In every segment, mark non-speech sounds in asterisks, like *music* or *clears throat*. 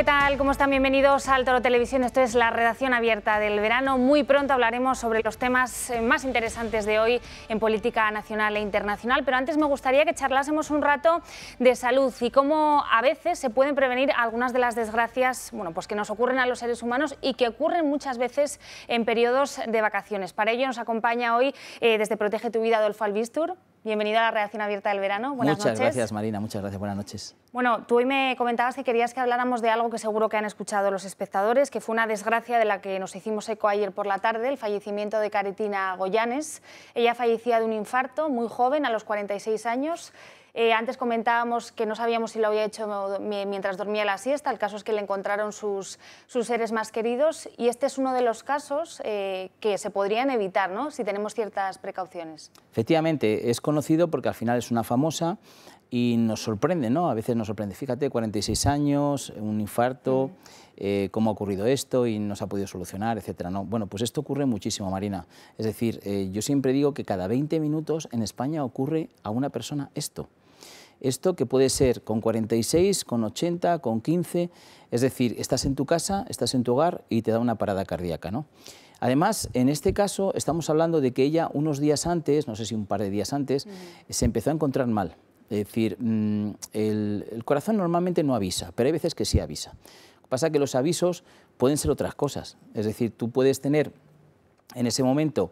¿qué tal? ¿Cómo están? Bienvenidos a Altoro Televisión. Esto es la redacción abierta del verano. Muy pronto hablaremos sobre los temas eh, más interesantes de hoy en política nacional e internacional, pero antes me gustaría que charlásemos un rato de salud y cómo a veces se pueden prevenir algunas de las desgracias pues que nos ocurren a los seres humanos y que ocurren muchas veces en periodos de vacaciones. Para ello nos acompaña hoy eh, desde Protege tu Vida Adolfo Albistur. Bienvenida a la Reacción Abierta del Verano. Buenas muchas gracias, Marina. Muchas gracias. Buenas noches. Bueno, tú hoy me comentabas que querías que habláramos de algo que seguro que han escuchado los espectadores, que fue una desgracia de la que nos hicimos eco ayer por la tarde, el fallecimiento de Caretina Goyanes. Ella fallecía de un infarto muy joven, a los 46 años. Eh, antes comentábamos que no sabíamos si lo había hecho mientras dormía la siesta. El caso es que le encontraron sus, seres más queridos y este es uno de los casos eh, que se podrían evitar ¿no? si tenemos ciertas precauciones. Efectivamente, es conocido porque al final es una famosa y nos sorprende, A veces nos sorprende. Fíjate, 46 años, un infarto, eh, cómo ha ocurrido esto y no se ha podido solucionar, etc. bueno, pues esto ocurre muchísimo, Marina. Es decir, yo siempre digo que cada 20 minutos en España ocurre a una persona esto esto que puede ser con 46, con 80, con 15, es decir, estás en tu casa, estás en tu hogar y te da una parada cardíaca, ¿no? Además, en este caso estamos hablando de que ella unos días antes, no sé si un par de días antes, se empezó a encontrar mal. Es decir, mm, el, el corazón normalmente no avisa, pero hay veces que sí avisa. pasa que los avisos pueden ser otras cosas. Es decir, tú puedes tener en ese momento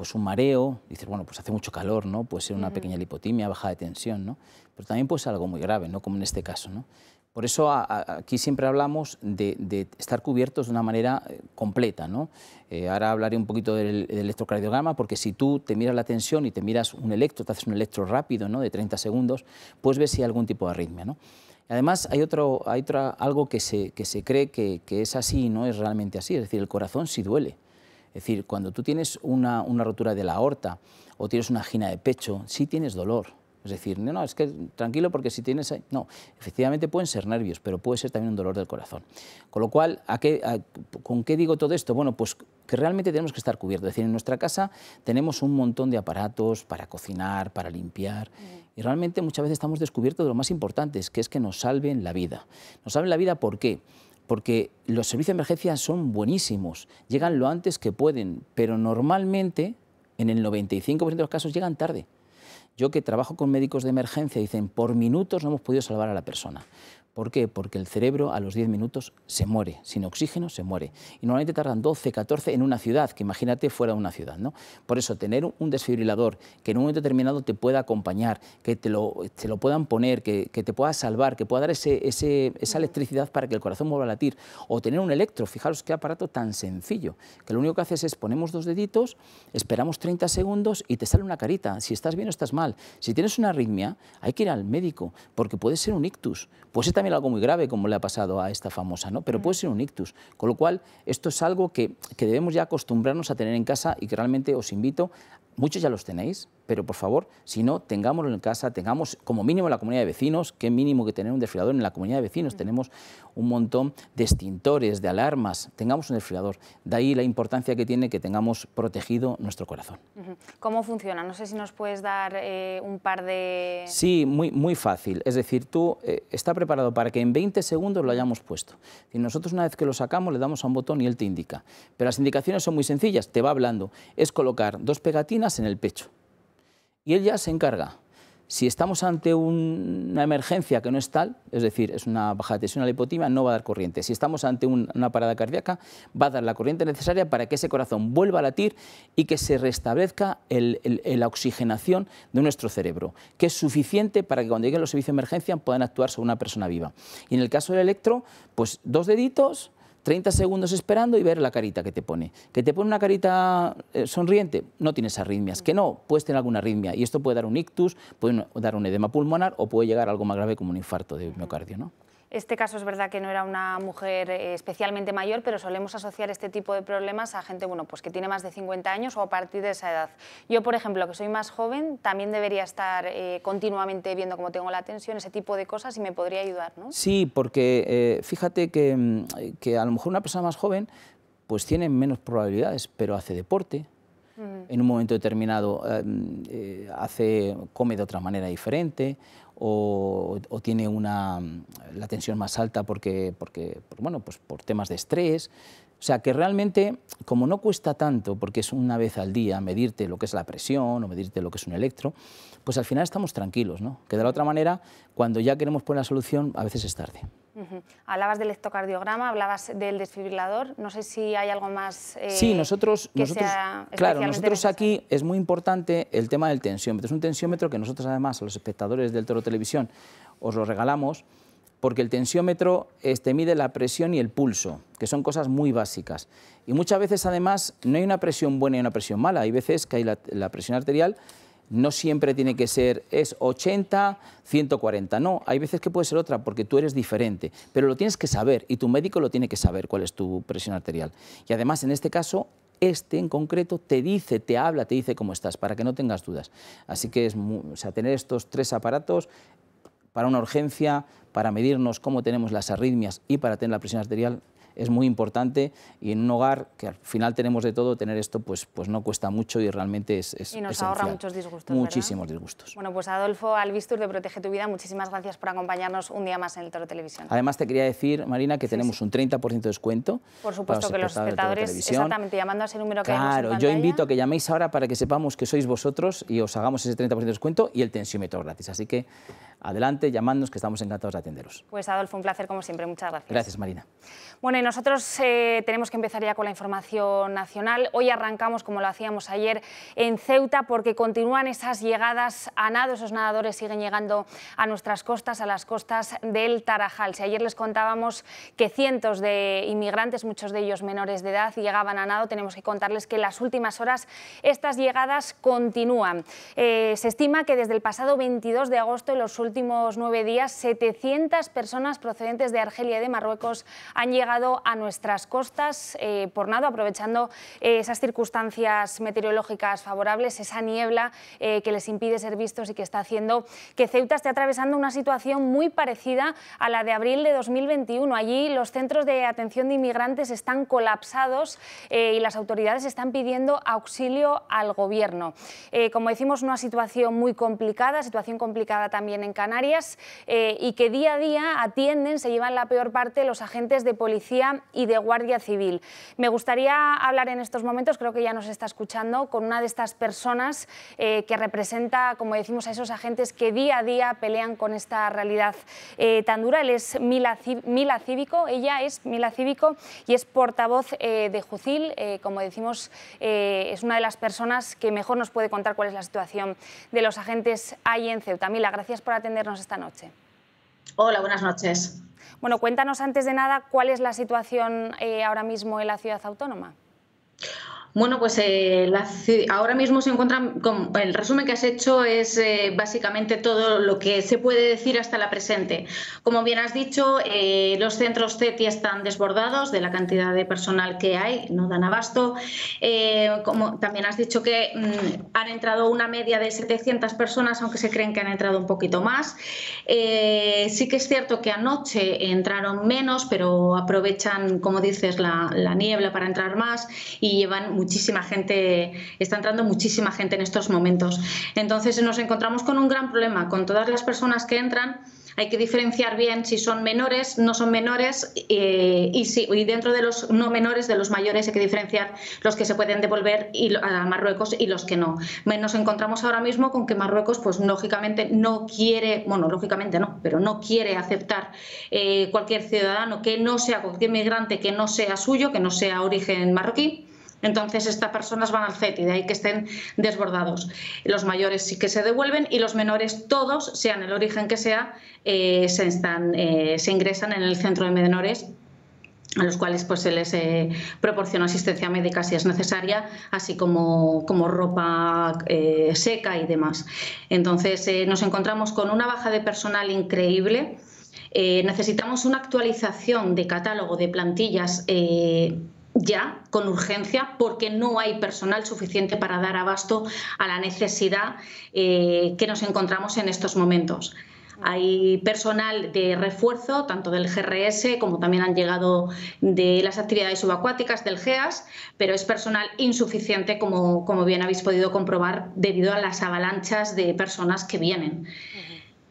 pues un mareo, dices, bueno, pues hace mucho calor, ¿no? Puede ser una pequeña lipotimia, baja de tensión, ¿no? Pero también puede ser algo muy grave, ¿no? Como en este caso, ¿no? Por eso aquí siempre hablamos de, estar cubiertos de una manera eh, completa, ¿no? Eh, ahora hablaré un poquito del, electrocardiograma, porque si tú te miras la tensión y te miras un electro, te haces un electro rápido, ¿no? De 30 segundos, puedes ver si hay algún tipo de arritmia, ¿no? Además, hay, otro, hay otra, algo que se, que se cree que, que, es así y no es realmente así, es decir, el corazón sí duele. Es decir, cuando tú tienes una, rotura de la aorta o tienes una gina de pecho, sí tienes dolor. Es decir, no, no, es que tranquilo porque si tienes... No, efectivamente pueden ser nervios, pero puede ser también un dolor del corazón. Con lo cual, ¿con qué digo todo esto? Bueno, pues que realmente tenemos que estar cubiertos. Es decir, en nuestra casa tenemos un montón de aparatos para cocinar, para limpiar, mm. y realmente muchas veces estamos descubiertos de lo más importante, que es que nos salven la vida. Nos salven la vida, ¿por qué? porque los servicios de emergencia son buenísimos, llegan lo antes que pueden, pero normalmente en el 95% de los casos llegan tarde. Yo que trabajo con médicos de emergencia, dicen, por minutos no hemos podido salvar a la persona. ¿Por qué? Porque el cerebro a los 10 minutos se muere, sin oxígeno se muere. Y normalmente tardan 12, 14 en una ciudad, que imagínate fuera de una ciudad. ¿no? Por eso, tener un desfibrilador que en un momento determinado te pueda acompañar, que te lo, te lo puedan poner, que, te pueda salvar, que pueda dar ese, esa electricidad para que el corazón vuelva a latir, o tener un electro, fijaros qué aparato tan sencillo, que lo único que haces es ponemos dos deditos, esperamos 30 segundos y te sale una carita, si estás bien o estás mal. Si tienes una arritmia, hay que ir al médico, porque puede ser un ictus, pues también algo muy grave, como le ha pasado a esta famosa, ¿no? pero puede mm. ser un ictus. Con lo cual, esto es algo que debemos ya acostumbrarnos a tener en casa y que realmente os invito, muchos ya los tenéis, pero por favor, si no, tengámoslo en casa, tengamos como mínimo la comunidad de vecinos, qué mínimo que tener un desfilador en la comunidad de vecinos, mm. tenemos un montón de extintores, de alarmas, tengamos un desfilador. De ahí la importancia que tiene que tengamos protegido nuestro corazón. ¿Cómo funciona? No sé si nos puedes dar eh, un par de... Sí, muy, muy fácil. Es decir, tú estás eh, está preparado para que en 20 segundos lo hayamos puesto. Y nosotros una vez que lo sacamos le damos a un botón y él te indica. Pero las indicaciones son muy sencillas, te va hablando. Es colocar dos pegatinas en el pecho y él se encarga. Si estamos ante una emergencia que no es tal, es decir, es una baja de tensión a la no va a dar corriente. Si estamos ante una parada cardíaca, va a dar la corriente necesaria para que ese corazón vuelva a latir y que se restablezca la oxigenación de nuestro cerebro, que es suficiente para que cuando lleguen los servicios de emergencia puedan actuar sobre una persona viva. Y en el caso del electro, pues dos deditos, 30 segundos esperando y ver la carita que te pone. ¿Que te pone una carita eh, sonriente? No tienes arritmias. ¿Que no? Puedes tener alguna arritmia. Y esto puede dar un ictus, puede dar un edema pulmonar o puede llegar algo más grave como un infarto de miocardio. ¿no? Este caso es verdad que no era una mujer eh, especialmente mayor, pero solemos asociar este tipo de problemas a gente bueno, pues que tiene más de 50 años o a partir de esa edad. Yo, por ejemplo, que soy más joven, también debería estar eh, continuamente viendo cómo tengo la tensión, ese tipo de cosas y me podría ayudar, ¿no? Sí, porque eh, fíjate mm, que, a lo mejor una persona más joven pues tiene menos probabilidades, pero hace deporte, en un momento determinado em, hace, come de otra manera diferente, o, tiene una, mm, la tensión más alta porque, porque, bueno, pues por temas de estrés. O sea, que realmente, como no cuesta tanto, porque es una vez al día medirte lo que es la presión o medirte lo que es un electro, pues al final estamos tranquilos, ¿no? Que de la otra manera, cuando ya queremos poner la solución, a veces es tarde. Hablabas del electrocardiograma, hablabas del desfibrilador. No sé si hay algo más. Eh, sí, nosotros, nosotros claro, nosotros aquí es muy importante el tema del tensiómetro. Es un tensiómetro que nosotros además a los espectadores del Toro Televisión os lo regalamos porque el tensiómetro este, mide la presión y el pulso, que son cosas muy básicas. Y muchas veces, además, no hay una presión buena y una presión mala. Hay veces que hay la presión arterial no siempre tiene que ser es 80, 140, no, hay veces que puede ser otra porque tú eres diferente, pero lo tienes que saber y tu médico lo tiene que saber cuál es tu presión arterial. Y además en este caso este en concreto te dice, te habla, te dice cómo estás, para que no tengas dudas. Así que es, tener estos tres aparatos para una urgencia, para medirnos cómo tenemos las arritmias y para tener la presión arterial es muy importante y en un hogar que al final tenemos de todo, tener esto pues, pues no cuesta mucho y realmente es, Y nos ahorra muchos disgustos, Muchísimos disgustos. Bueno, pues Adolfo Albistur de Protege tu Vida, muchísimas gracias por acompañarnos un día más en el Toro Televisión. Además te quería decir, Marina, que tenemos un 30% de descuento. Por supuesto que los espectadores, exactamente, llamando a ese número que Claro, en yo invito a que llaméis ahora para que sepamos que sois vosotros y os hagamos ese 30% de descuento y el tensiómetro gratis. Así que adelante, llamadnos que estamos encantados de atenderos. Pues Adolfo, un placer como siempre, muchas gracias. Gracias, Marina. Bueno, nosotros eh, tenemos que empezar ya con la información nacional. Hoy arrancamos, como lo hacíamos ayer, en Ceuta porque continúan esas llegadas a nado. Esos nadadores siguen llegando a nuestras costas, a las costas del Tarajal. Si ayer les contábamos que cientos de inmigrantes, muchos de ellos menores de edad, llegaban a nado, tenemos que contarles que en las últimas horas estas llegadas continúan. Eh, se estima que desde el pasado 22 de agosto, en los últimos nueve días, 700 personas procedentes de Argelia y de Marruecos han llegado a nuestras costas eh, por nada, aprovechando eh, esas circunstancias meteorológicas favorables, esa niebla eh, que les impide ser vistos y que está haciendo que Ceuta esté atravesando una situación muy parecida a la de abril de 2021. Allí los centros de atención de inmigrantes están colapsados y las autoridades están pidiendo auxilio al gobierno. como decimos, una situación muy complicada, situación complicada también en Canarias y que día a día atienden, se llevan la peor parte los agentes de policía y de Guardia Civil. Me gustaría hablar en estos momentos, creo que ya nos está escuchando, con una de estas personas eh, que representa, como decimos, a esos agentes que día a día pelean con esta realidad eh, tan dura. Él es Mila, Cívico, ella es Mila Cívico y es portavoz eh, de Jucil. como decimos, es una de las personas que mejor nos puede contar cuál es la situación de los agentes ahí en Ceuta. Mila, gracias por atendernos esta noche. Hola, buenas noches. Bueno, cuéntanos antes de nada cuál es la situación eh, ahora mismo en la ciudad autónoma. Bueno, pues eh, ahora mismo se encuentran, con, el resumen que has hecho es eh, básicamente todo lo que se puede decir hasta la presente. Como bien has dicho, eh, los centros CETI están desbordados de la cantidad de personal que hay, no dan abasto. como también has dicho que mm, han entrado una media de 700 personas, aunque se creen que han entrado un poquito más. sí que es cierto que anoche entraron menos, pero aprovechan, como dices, la, la niebla para entrar más y llevan muchísima gente, está entrando muchísima gente en estos momentos. Entonces nos encontramos con un gran problema, con todas las personas que entran. Hay que diferenciar bien si son menores, no son menores eh, y, si, y dentro de los no menores, de los mayores, hay que diferenciar los que se pueden devolver a Marruecos y los que no. Nos encontramos ahora mismo con que Marruecos, pues lógicamente no quiere, bueno, lógicamente no, pero no quiere aceptar eh, cualquier ciudadano que no sea, cualquier migrante que no sea suyo, que no sea origen marroquí. Entonces, estas personas van al CETI, de ahí que estén desbordados. Los mayores sí que se devuelven y los menores, todos, sean el origen que sea, eh, se, están, eh, se ingresan en el centro de menores a los cuales pues, se les eh, proporciona asistencia médica si es necesaria, así como, como ropa seca y demás. Entonces nos encontramos con una baja de personal increíble. necesitamos una actualización de catálogo de plantillas ya con urgencia porque no hay personal suficiente para dar abasto a la necesidad eh, que nos encontramos en estos momentos. Hay personal de refuerzo, tanto del GRS como también han llegado de las actividades subacuáticas del GEAS, pero es personal insuficiente, como, bien habéis podido comprobar, debido a las avalanchas de personas que vienen.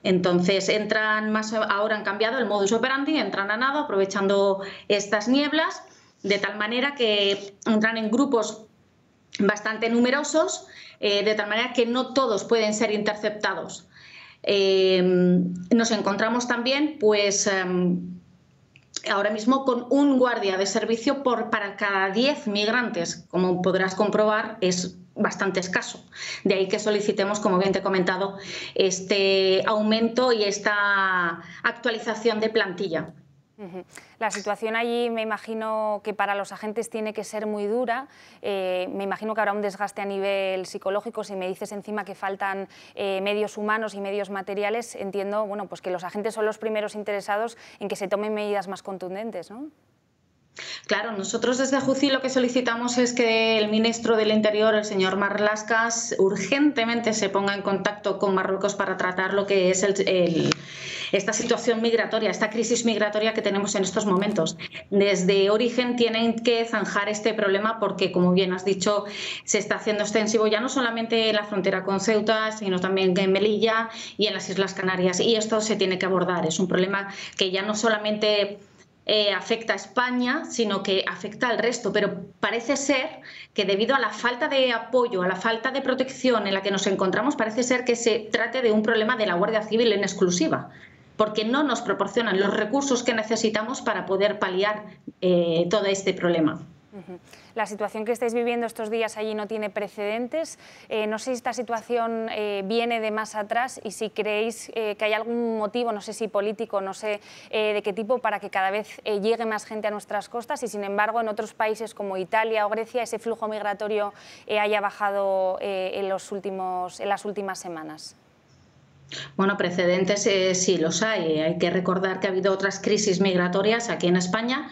Entonces entran más, ahora han cambiado el modus operandi, entran a nada aprovechando estas nieblas de tal manera que entran en grupos bastante numerosos, eh, de tal manera que no todos pueden ser interceptados. Eh, nos encontramos también, pues, em, ahora mismo con un guardia de servicio por, para cada 10 migrantes. Como podrás comprobar, es bastante escaso. De ahí que solicitemos, como bien te he comentado, este aumento y esta actualización de plantilla. La situación allí me imagino que para los agentes tiene que ser muy dura. Eh, me imagino que habrá un desgaste a nivel psicológico. Si me dices encima que faltan eh, medios humanos y medios materiales, entiendo bueno, pues que los agentes son los primeros interesados en que se tomen medidas más contundentes. Claro, nosotros desde JUCI lo que solicitamos es que el ministro del Interior, el señor Marlascas, urgentemente se ponga en contacto con Marruecos para tratar lo que es el esta situación migratoria, esta crisis migratoria que tenemos en estos momentos. Desde origen tienen que zanjar este problema porque, como bien has dicho, se está haciendo extensivo ya no solamente en la frontera con Ceuta, sino también en Melilla y en las Islas Canarias. Y esto se tiene que abordar. Es un problema que ya no solamente eh, afecta a España, sino que afecta al resto. Pero parece ser que debido a la falta de apoyo, a la falta de protección en la que nos encontramos, parece ser que se trate de un problema de la Guardia Civil en exclusiva porque no nos proporcionan los recursos que necesitamos para poder paliar eh, todo este problema. La situación que estáis viviendo estos días allí no tiene precedentes. Eh, no sé si esta situación eh, viene de más atrás y si creéis que hay algún motivo, no sé si político, no sé de qué tipo, para que cada vez llegue más gente a nuestras costas y sin embargo en otros países como Italia o Grecia ese flujo migratorio haya bajado en, los últimos, en las últimas semanas. Bueno, precedentes eh, sí los hay. Eh, hay que recordar que ha habido otras crisis migratorias aquí en España.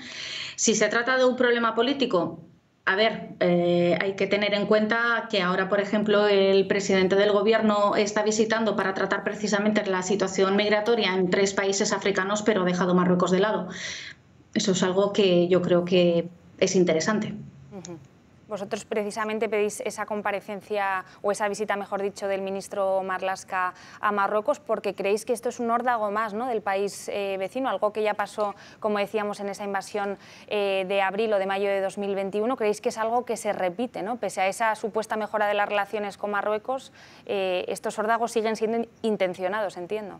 Si se trata de un problema político, a ver, eh, hay que tener en cuenta que ahora, por ejemplo, el presidente del Gobierno está visitando para tratar precisamente la situación migratoria en tres países africanos, pero ha dejado Marruecos de lado. Eso es algo que yo creo que es interesante. Vosotros precisamente pedís esa comparecencia o esa visita, mejor dicho, del ministro Marlasca a Marruecos porque creéis que esto es un órdago más ¿no? del país eh, vecino, algo que ya pasó, como decíamos, en esa invasión eh, de abril o de mayo de 2021. ¿Creéis que es algo que se repite? ¿no? Pese a esa supuesta mejora de las relaciones con Marruecos, eh, estos órdagos siguen siendo intencionados, entiendo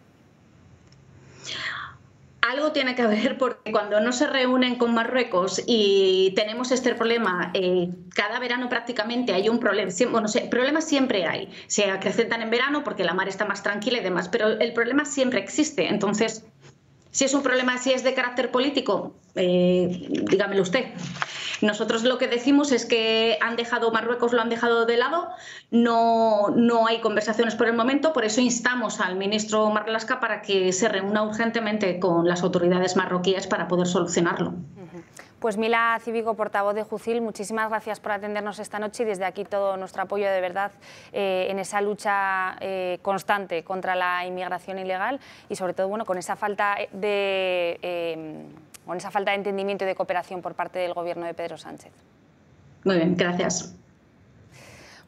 algo tiene que haber porque cuando no se reúnen con Marruecos y tenemos este problema, eh, cada verano prácticamente hay un problema, bueno, problemas siempre hay, se acrecentan en verano porque la mar está más tranquila y demás, pero el problema siempre existe, entonces si es un problema, si es de carácter político, eh, dígamelo usted. Nosotros lo que decimos es que han dejado Marruecos, lo han dejado de lado, no, hay conversaciones por el momento, por eso instamos al ministro Marlasca para que se reúna urgentemente con las autoridades marroquíes para poder solucionarlo. Pues Mila Cívico, portavoz de Jucil, muchísimas gracias por atendernos esta noche y desde aquí todo nuestro apoyo de verdad eh, en esa lucha eh, constante contra la inmigración ilegal y sobre todo bueno, con esa falta de... Eh, con esa falta de entendimiento y de cooperación por parte del Gobierno de Pedro Sánchez. Muy bien, gracias.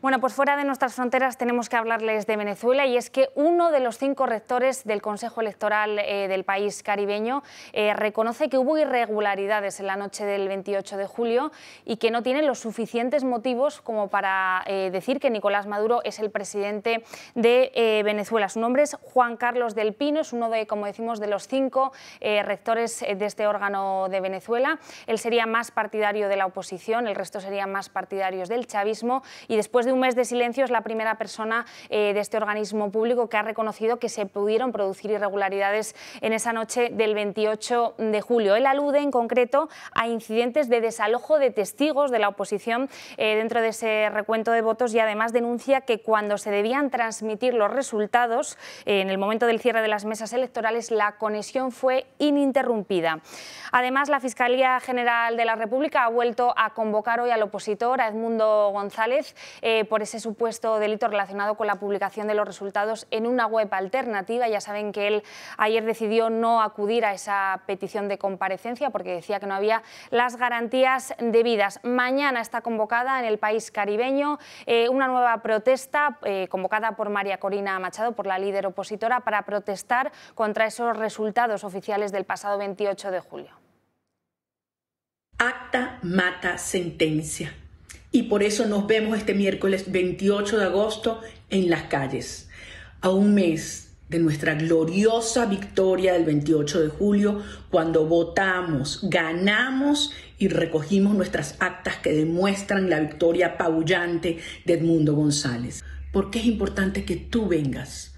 Bueno, pues fuera de nuestras fronteras tenemos que hablarles de Venezuela y es que uno de los cinco rectores del Consejo Electoral eh, del país caribeño eh, reconoce que hubo irregularidades en la noche del 28 de julio y que no tiene los suficientes motivos como para eh, decir que Nicolás Maduro es el presidente de Venezuela. Su nombre es Juan Carlos del Pino, es uno de, como decimos, de los cinco rectores de este órgano de Venezuela. Él sería más partidario de la oposición, el resto serían más partidarios del chavismo y después un mes de silencio es la primera persona eh, de este organismo público que ha reconocido que se pudieron producir irregularidades en esa noche del 28 de julio. Él alude en concreto a incidentes de desalojo de testigos de la oposición eh, dentro de ese recuento de votos y además denuncia que cuando se debían transmitir los resultados, eh, en el momento del cierre de las mesas electorales, la conexión fue ininterrumpida. Además, la Fiscalía General de la República ha vuelto a convocar hoy al opositor, a Edmundo González, por ese supuesto delito relacionado con la publicación de los resultados en una web alternativa. Ya saben que él ayer decidió no acudir a esa petición de comparecencia porque decía que no había las garantías debidas. Mañana está convocada en el país caribeño eh, una nueva protesta eh, convocada por María Corina Machado, por la líder opositora, para protestar contra esos resultados oficiales del pasado 28 de julio. Acta mata sentencia y por eso nos vemos este miércoles 28 de agosto en las calles, a un mes de nuestra gloriosa victoria del 28 de julio, cuando votamos, ganamos y recogimos nuestras actas que demuestran la victoria apabullante de Edmundo González. ¿Por qué es importante que tú vengas?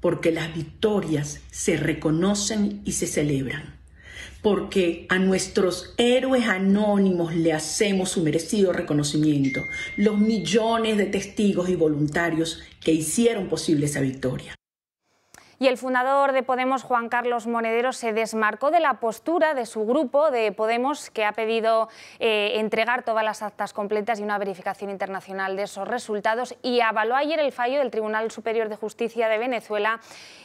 Porque las victorias se reconocen y se celebran porque a nuestros héroes anónimos le hacemos su merecido reconocimiento, los millones de testigos y voluntarios que hicieron posible esa victoria. Y el fundador de Podemos, Juan Carlos Monedero, se desmarcó de la postura de su grupo de Podemos, que ha pedido eh, entregar todas las actas completas y una verificación internacional de esos resultados, y avaló ayer el fallo del Tribunal Superior de Justicia de Venezuela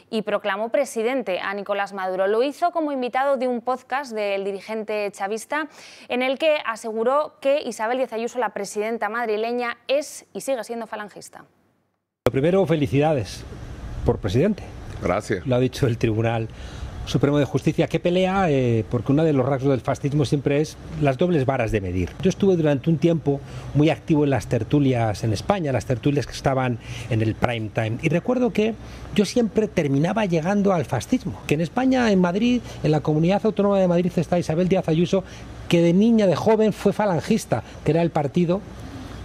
y proclamó presidente a Nicolás Maduro. Lo hizo como invitado de un podcast del dirigente chavista, en el que aseguró que Isabel Díaz Ayuso, la presidenta madrileña, es y sigue siendo falangista. Lo primero, felicidades por presidente. Gracias. Lo ha dicho el Tribunal Supremo de Justicia que pelea, eh, porque uno de los rasgos del fascismo siempre es las dobles varas de medir. Yo estuve durante un tiempo muy activo en las tertulias en España, las tertulias que estaban en el prime time, y recuerdo que yo siempre terminaba llegando al fascismo, que en España, en Madrid, en la comunidad autónoma de Madrid está Isabel Díaz Ayuso, que de niña, de joven, fue falangista, que era el partido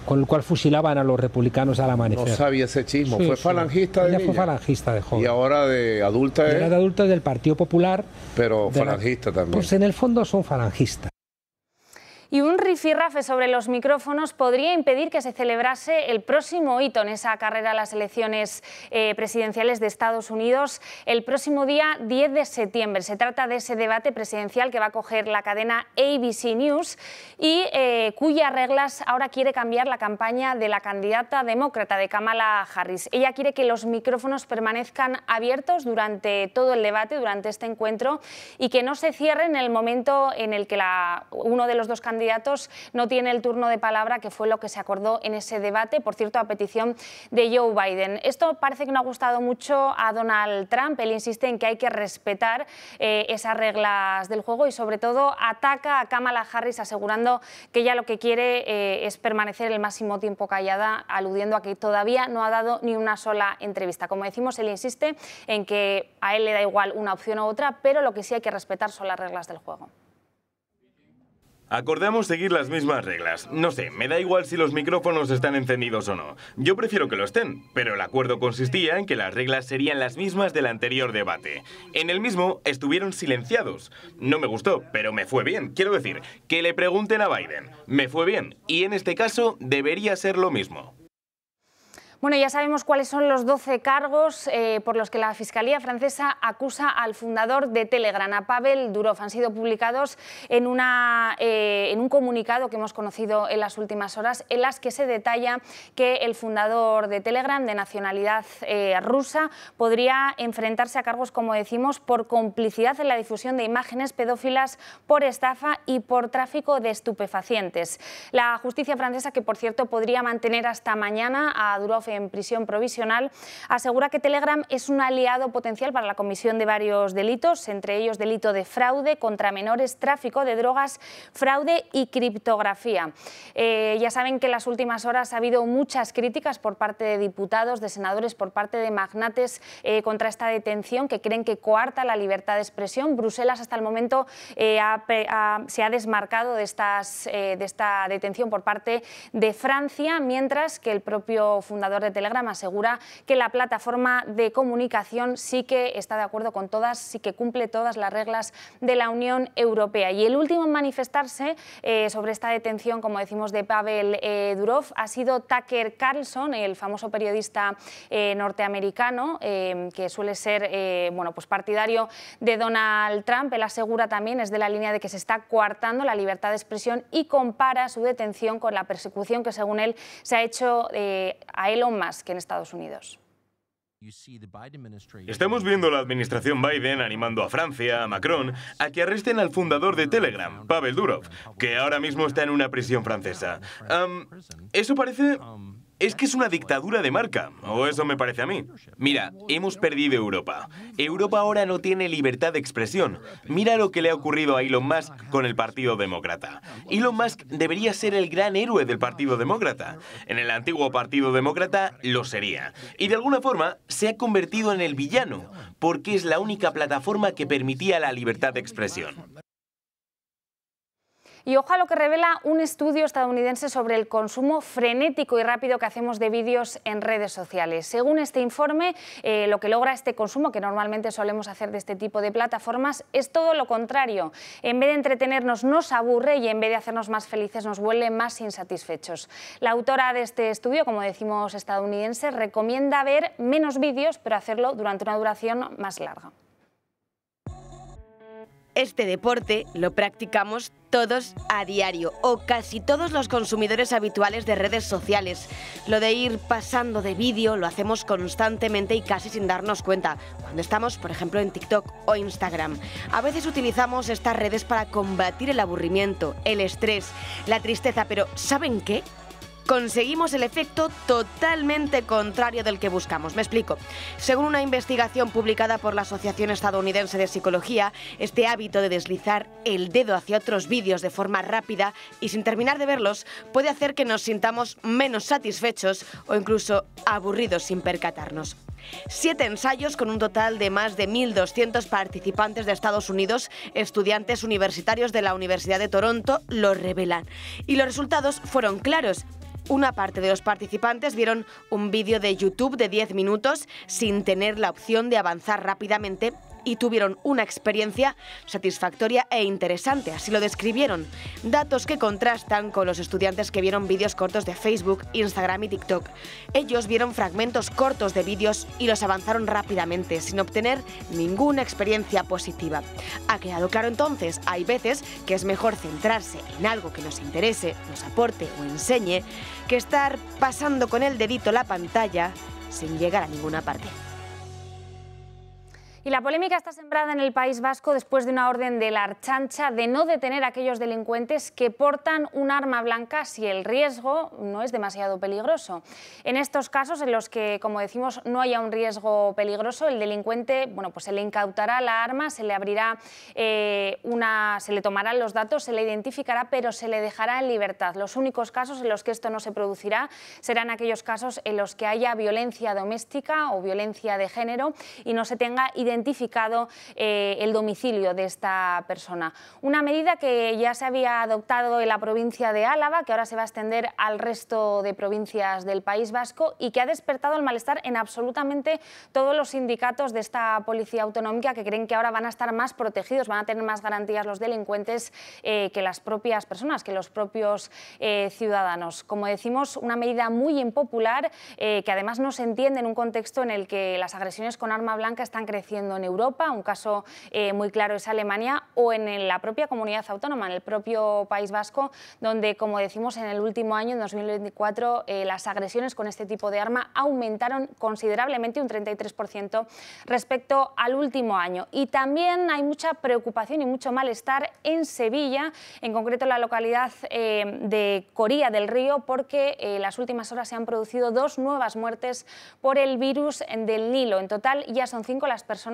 con el cual fusilaban a los republicanos al amanecer. No sabía ese chismo. fue falangista de Ella fue falangista de joven. Y ahora de adulta Era de adulta del Partido Popular. Pero falangista también. Pues en el fondo son falangistas y un rifirrafe sobre los micrófonos podría impedir que se celebrase el próximo hito en esa carrera a las elecciones eh, presidenciales de Estados Unidos el próximo día 10 de septiembre. Se trata de ese debate presidencial que va a coger la cadena ABC News y eh, cuyas reglas ahora quiere cambiar la campaña de la candidata demócrata de Kamala Harris. Ella quiere que los micrófonos permanezcan abiertos durante todo el debate, durante este encuentro y que no se cierren en el momento en el que la, uno de los dos candidatos no tiene el turno de palabra, que fue lo que se acordó en ese debate, por cierto, a petición de Joe Biden. Esto parece que no ha gustado mucho a Donald Trump. Él insiste en que hay que respetar eh, esas reglas del juego y, sobre todo, ataca a Kamala Harris asegurando que ella lo que quiere eh, es permanecer el máximo tiempo callada, aludiendo a que todavía no ha dado ni una sola entrevista. Como decimos, él insiste en que a él le da igual una opción u otra, pero lo que sí hay que respetar son las reglas del juego. Acordamos seguir las mismas reglas. No sé, me da igual si los micrófonos están encendidos o no. Yo prefiero que lo estén, pero el acuerdo consistía en que las reglas serían las mismas del anterior debate. En el mismo estuvieron silenciados. No me gustó, pero me fue bien. Quiero decir, que le pregunten a Biden. Me fue bien, y en este caso debería ser lo mismo. Bueno, ya sabemos cuáles son los 12 cargos eh, por los que la Fiscalía francesa acusa al fundador de Telegram, a Pavel Durov. Han sido publicados eh, en, un comunicado que hemos conocido en las últimas horas, en las que se detalla que el fundador de Telegram, de nacionalidad eh, rusa, podría enfrentarse a cargos, como decimos, por complicidad en la difusión de imágenes pedófilas, por estafa y por tráfico de estupefacientes. La justicia francesa, que por cierto podría mantener hasta mañana a Durov en en prisión provisional, asegura que Telegram es un aliado potencial para la comisión de varios delitos, entre ellos delito de fraude contra menores, tráfico de drogas, fraude y criptografía. Eh, ya saben que en las últimas horas ha habido muchas críticas por parte de diputados, de senadores, por parte de magnates eh, contra esta detención que creen que coarta la libertad de expresión. Bruselas hasta el momento eh, se ha desmarcado de, estas, de esta detención por parte de Francia, mientras que el propio fundador de Telegram, asegura que la plataforma de comunicación sí que está de acuerdo con todas, sí que cumple todas las reglas de la Unión Europea. Y el último en manifestarse eh, sobre esta detención, como decimos, de Pavel eh, Durov ha sido Tucker Carlson, el famoso periodista eh, norteamericano que suele ser bueno, pues partidario de Donald Trump. Él asegura también, es de la línea de que se está coartando la libertad de expresión y compara su detención con la persecución que según él se ha hecho a él más que en Estados Unidos. Estamos viendo la administración Biden animando a Francia, a Macron, a que arresten al fundador de Telegram, Pavel Durov, que ahora mismo está en una prisión francesa. eso parece um, es que es una dictadura de marca, o eso me parece a mí. Mira, hemos perdido Europa. Europa ahora no tiene libertad de expresión. Mira lo que le ha ocurrido a Elon Musk con el Partido Demócrata. Elon Musk debería ser el gran héroe del Partido Demócrata. En el antiguo Partido Demócrata lo sería. Y de alguna forma se ha convertido en el villano, porque es la única plataforma que permitía la libertad de expresión. Y ojo lo que revela un estudio estadounidense sobre el consumo frenético y rápido que hacemos de vídeos en redes sociales. Según este informe, eh, lo que logra este consumo, que normalmente solemos hacer de este tipo de plataformas, es todo lo contrario. En vez de entretenernos, nos aburre y en vez de hacernos más felices, nos vuelve más insatisfechos. La autora de este estudio, como decimos estadounidense, recomienda ver menos vídeos, pero hacerlo durante una duración más larga. Este deporte lo practicamos todos a diario o casi todos los consumidores habituales de redes sociales. Lo de ir pasando de vídeo lo hacemos constantemente y casi sin darnos cuenta, cuando estamos, por ejemplo, en TikTok o Instagram. A veces utilizamos estas redes para combatir el aburrimiento, el estrés, la tristeza, pero ¿saben qué? conseguimos el efecto totalmente contrario del que buscamos. Me explico. Según una investigación publicada por la Asociación Estadounidense de Psicología, este hábito de deslizar el dedo hacia otros vídeos de forma rápida y sin terminar de verlos puede hacer que nos sintamos menos satisfechos o incluso aburridos sin percatarnos. Siete ensayos con un total de más de 1.200 participantes de Estados Unidos, estudiantes universitarios de la Universidad de Toronto, lo revelan. Y los resultados fueron claros. Una parte de los participantes vieron un vídeo de YouTube de 10 minutos sin tener la opción de avanzar rápidamente y tuvieron una experiencia satisfactoria e interesante, así lo describieron. Datos que contrastan con los estudiantes que vieron vídeos cortos de Facebook, Instagram y TikTok. Ellos vieron fragmentos cortos de vídeos y los avanzaron rápidamente, sin obtener ninguna experiencia positiva. Ha quedado claro entonces, hay veces que es mejor centrarse en algo que nos interese, nos aporte o enseñe, que estar pasando con el dedito la pantalla sin llegar a ninguna parte. Y la polémica está sembrada en el País Vasco después de una orden de la Archancha de no detener a aquellos delincuentes que portan un arma blanca si el riesgo no es demasiado peligroso. En estos casos en los que, como decimos, no haya un riesgo peligroso, el delincuente, bueno, pues se le incautará la arma, se le abrirá eh, una, se le tomarán los datos, se le identificará, pero se le dejará en libertad. Los únicos casos en los que esto no se producirá serán aquellos casos en los que haya violencia doméstica o violencia de género y no se tenga identificación identificado eh, el domicilio de esta persona. Una medida que ya se había adoptado en la provincia de Álava, que ahora se va a extender al resto de provincias del País Vasco y que ha despertado el malestar en absolutamente todos los sindicatos de esta policía autonómica que creen que ahora van a estar más protegidos, van a tener más garantías los delincuentes eh, que las propias personas, que los propios eh, ciudadanos. Como decimos, una medida muy impopular que además no se entiende en un contexto en el que las agresiones con arma blanca están creciendo en Europa, un caso eh, muy claro es Alemania, o en la propia comunidad autónoma, en el propio País Vasco, donde, como decimos, en el último año, en 2024, eh, las agresiones con este tipo de arma aumentaron considerablemente, un 33% respecto al último año. Y también hay mucha preocupación y mucho malestar en Sevilla, en concreto la localidad eh, de Coría del Río, porque las últimas horas se han producido dos nuevas muertes por el virus del Nilo. En total ya son cinco las personas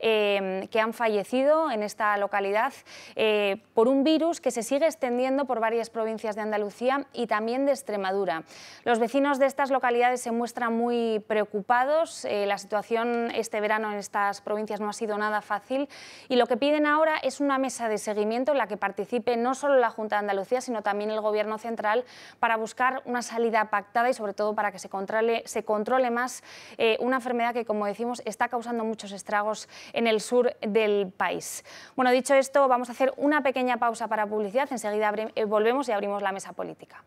Em, que han fallecido en esta localidad eh, por un virus que se sigue extendiendo por varias provincias de Andalucía y también de Extremadura. Los vecinos de estas localidades se muestran muy preocupados. Eh, la situación este verano en estas provincias no ha sido nada fácil y lo que piden ahora es una mesa de seguimiento en la que participe no solo la Junta de Andalucía, sino también el Gobierno central para buscar una salida pactada y sobre todo para que se controle, se controle más eh, una enfermedad que, como decimos, está causando muchos estragos Tragos en el sur del país. Bueno, dicho esto, vamos a hacer una pequeña pausa para publicidad. Enseguida eh, volvemos y abrimos la mesa política.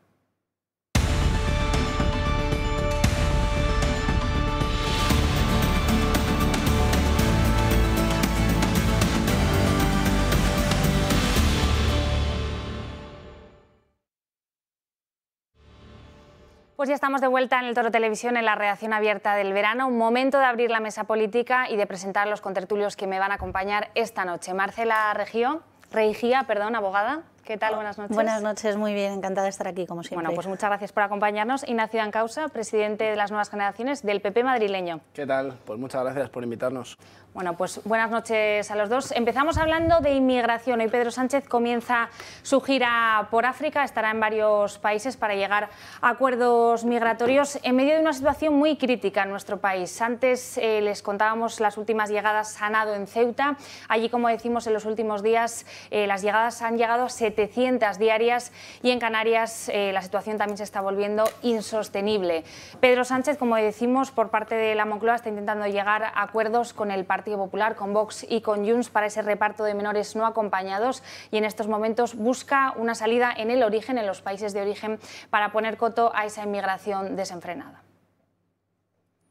Pues ya estamos de vuelta en el Toro Televisión, en la reacción abierta del verano. Un momento de abrir la mesa política y de presentar los contertulios que me van a acompañar esta noche. Marcela Región, Reigía, perdón, abogada. ¿Qué tal? Buenas noches. Buenas noches, muy bien, encantada de estar aquí, como siempre. Bueno, pues muchas gracias por acompañarnos. Ignacio Dancausa, presidente de las nuevas generaciones del PP madrileño. ¿Qué tal? Pues muchas gracias por invitarnos. Bueno, pues buenas noches a los dos. Empezamos hablando de inmigración. Hoy Pedro Sánchez comienza su gira por África, estará en varios países para llegar a acuerdos migratorios en medio de una situación muy crítica en nuestro país. Antes eh, les contábamos las últimas llegadas sanado en Ceuta. Allí, como decimos en los últimos días, eh, las llegadas han llegado a ser. 700 diarias y en Canarias eh, la situación también se está volviendo insostenible. Pedro Sánchez, como decimos, por parte de la Moncloa está intentando llegar a acuerdos con el Partido Popular, con Vox y con Junts para ese reparto de menores no acompañados y en estos momentos busca una salida en el origen, en los países de origen, para poner coto a esa inmigración desenfrenada.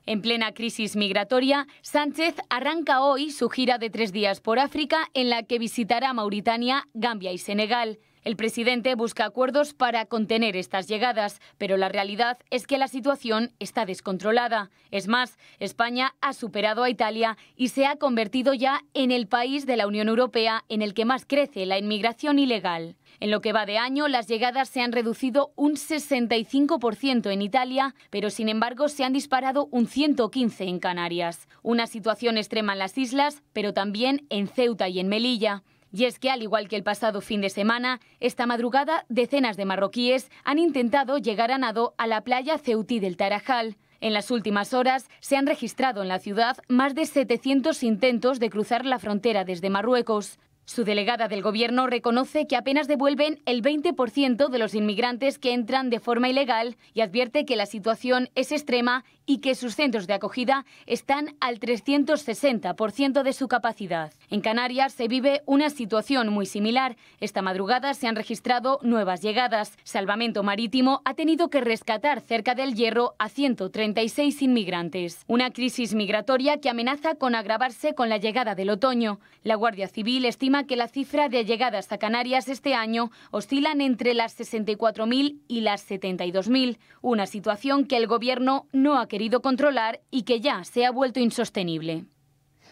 En plena crisis migratoria, Sánchez arranca hoy su gira de tres días por África en la que visitará Mauritania, Gambia y Senegal. El presidente busca acuerdos para contener estas llegadas, pero la realidad es que la situación está descontrolada. Es más, España ha superado a Italia y se ha convertido ya en el país de la Unión Europea en el que más crece la inmigración ilegal. En lo que va de año, las llegadas se han reducido un 65% en Italia, pero sin embargo se han disparado un 115% en Canarias. Una situación extrema en las islas, pero también en Ceuta y en Melilla. Y es que, al igual que el pasado fin de semana, esta madrugada decenas de marroquíes han intentado llegar a nado a la playa Ceutí del Tarajal. En las últimas horas se han registrado en la ciudad más de 700 intentos de cruzar la frontera desde Marruecos. Su delegada del Gobierno reconoce que apenas devuelven el 20% de los inmigrantes que entran de forma ilegal y advierte que la situación es extrema y que sus centros de acogida están al 360% de su capacidad. En Canarias se vive una situación muy similar. Esta madrugada se han registrado nuevas llegadas. Salvamento Marítimo ha tenido que rescatar cerca del hierro a 136 inmigrantes. Una crisis migratoria que amenaza con agravarse con la llegada del otoño. La Guardia Civil estima que la cifra de llegadas a Canarias este año oscilan entre las 64.000 y las 72.000, una situación que el Gobierno no ha querido controlar y que ya se ha vuelto insostenible.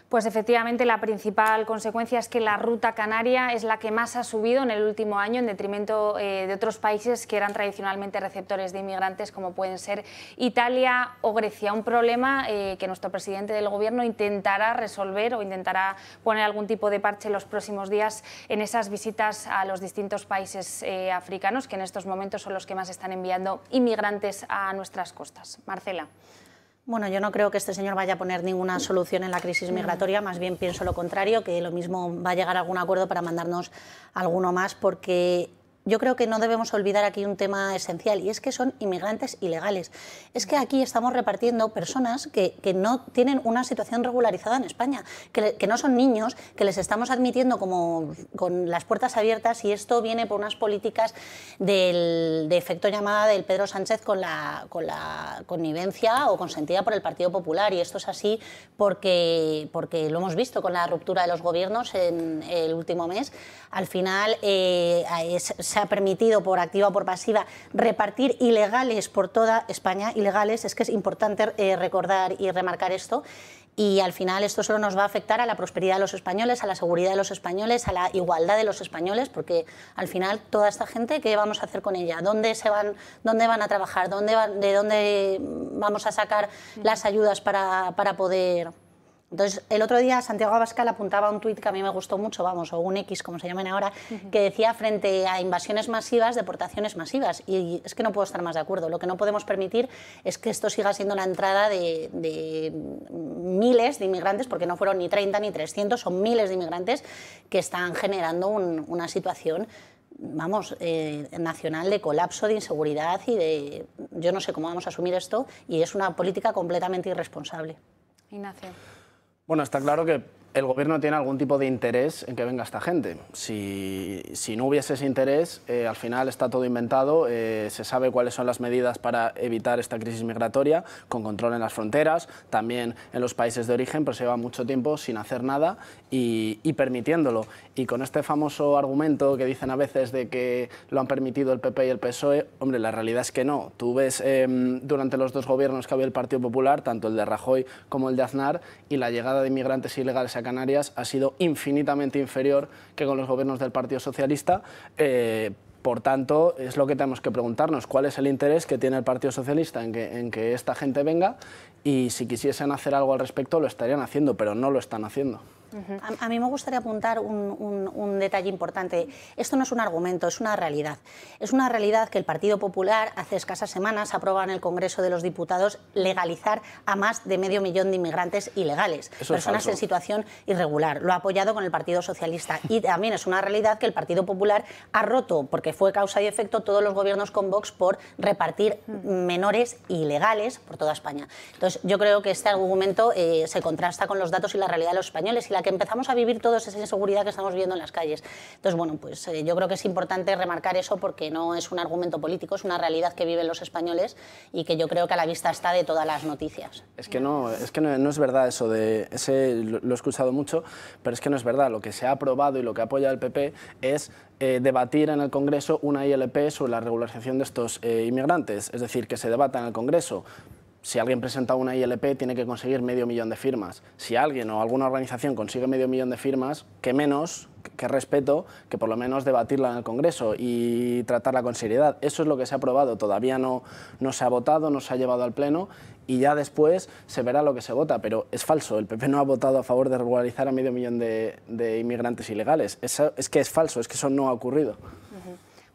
Pues efectivamente la principal consecuencia es que la ruta canaria es la que más ha subido en el último año en detrimento eh, de otros países que eran tradicionalmente receptores de inmigrantes como pueden ser Italia o Grecia. Un problema eh, que nuestro presidente del gobierno intentará resolver o intentará poner algún tipo de parche los próximos días en esas visitas a los distintos países eh, africanos que en estos momentos son los que más están enviando inmigrantes a nuestras costas. Marcela. Bueno, yo no creo que este señor vaya a poner ninguna solución en la crisis migratoria, más bien pienso lo contrario, que lo mismo va a llegar a algún acuerdo para mandarnos alguno más, porque yo creo que no debemos olvidar aquí un tema esencial y es que son inmigrantes ilegales. Es que aquí estamos repartiendo personas que, no tienen una situación regularizada en España, que, que, no son niños, que les estamos admitiendo como con las puertas abiertas y esto viene por unas políticas del, de efecto llamada del Pedro Sánchez con la, con la connivencia o consentida por el Partido Popular y esto es así porque, porque lo hemos visto con la ruptura de los gobiernos en el último mes al final eh, se ha permitido por activa o por pasiva repartir ilegales por toda España, ilegales, es que es importante eh, recordar y remarcar esto, y al final esto solo nos va a afectar a la prosperidad de los españoles, a la seguridad de los españoles, a la igualdad de los españoles, porque al final toda esta gente, ¿qué vamos a hacer con ella? ¿Dónde, se van, dónde van a trabajar? ¿Dónde ¿De dónde vamos a sacar mm. las ayudas para poder entonces, el otro día Santiago Abascal apuntaba un tuit que a mí me gustó mucho, vamos, o un X, como se llamen ahora, que decía frente a invasiones masivas, deportaciones masivas. Y es que no puedo estar más de acuerdo. Lo que no podemos permitir es que esto siga siendo la entrada de, miles de inmigrantes, porque no fueron ni 30 ni 300, son miles de inmigrantes que están generando una situación vamos, eh, nacional de colapso, de inseguridad y de yo no sé cómo vamos a asumir esto y es una política completamente irresponsable. Ignacio. Bueno, está claro que el gobierno tiene algún tipo de interés en que venga esta gente. Si, no hubiese ese interés, eh, al final está todo inventado, eh, se sabe cuáles son las medidas para evitar esta crisis migratoria, con control en las fronteras, también en los países de origen, pero se lleva mucho tiempo sin hacer nada y, permitiéndolo. Y con este famoso argumento que dicen a veces de que lo han permitido el PP y el PSOE, hombre, la realidad es que no. Tú ves em, durante los dos gobiernos que había el Partido Popular, tanto el de Rajoy como el de Aznar, y la llegada de inmigrantes ilegales Canarias ha sido infinitamente inferior que con los gobiernos del Partido Socialista. Eh, por tanto, es lo que tenemos que preguntarnos, cuál es el interés que tiene el Partido Socialista en que esta gente venga y si quisiesen hacer algo al respecto lo estarían haciendo, pero no lo están haciendo a, mí me gustaría apuntar un, detalle importante. Esto no es un argumento, es una realidad. Es una realidad que el Partido Popular hace escasas semanas aprueba en el Congreso de los Diputados legalizar a más de medio millón de inmigrantes ilegales, personas en situación irregular. Lo ha apoyado con el Partido Socialista. Y también es una realidad que el Partido Popular ha roto, porque fue causa y efecto, todos los gobiernos con Vox por repartir menores ilegales por toda España. Entonces, yo creo que este argumento eh, se contrasta con los datos y la realidad de los españoles y la que empezamos a vivir todos esa inseguridad que estamos viendo en las calles. Entonces, bueno, pues eh, yo creo que es importante remarcar eso porque no es un argumento político, es una realidad que viven los españoles y que yo creo que a la vista está de todas las noticias. Es que no, es, que no, es verdad eso de... Ese, lo, he escuchado mucho, pero es que no es verdad. Lo que se ha aprobado y lo que apoya el PP es eh, debatir en el Congreso una ILP sobre la regularización de estos eh, inmigrantes. Es decir, que se debata en el Congreso si alguien presenta una ILP, tiene que conseguir medio millón de firmas. Si alguien o alguna organización consigue medio millón de firmas, que menos, que respeto, que por lo menos debatirla en el Congreso y tratarla con seriedad. Eso es lo que se ha aprobado. Todavía no, se ha votado, no se ha llevado al Pleno y ya después se verá lo que se vota. Pero es falso. El PP no ha votado a favor de regularizar a medio millón de, inmigrantes ilegales. es que es falso, es que eso no ha ocurrido.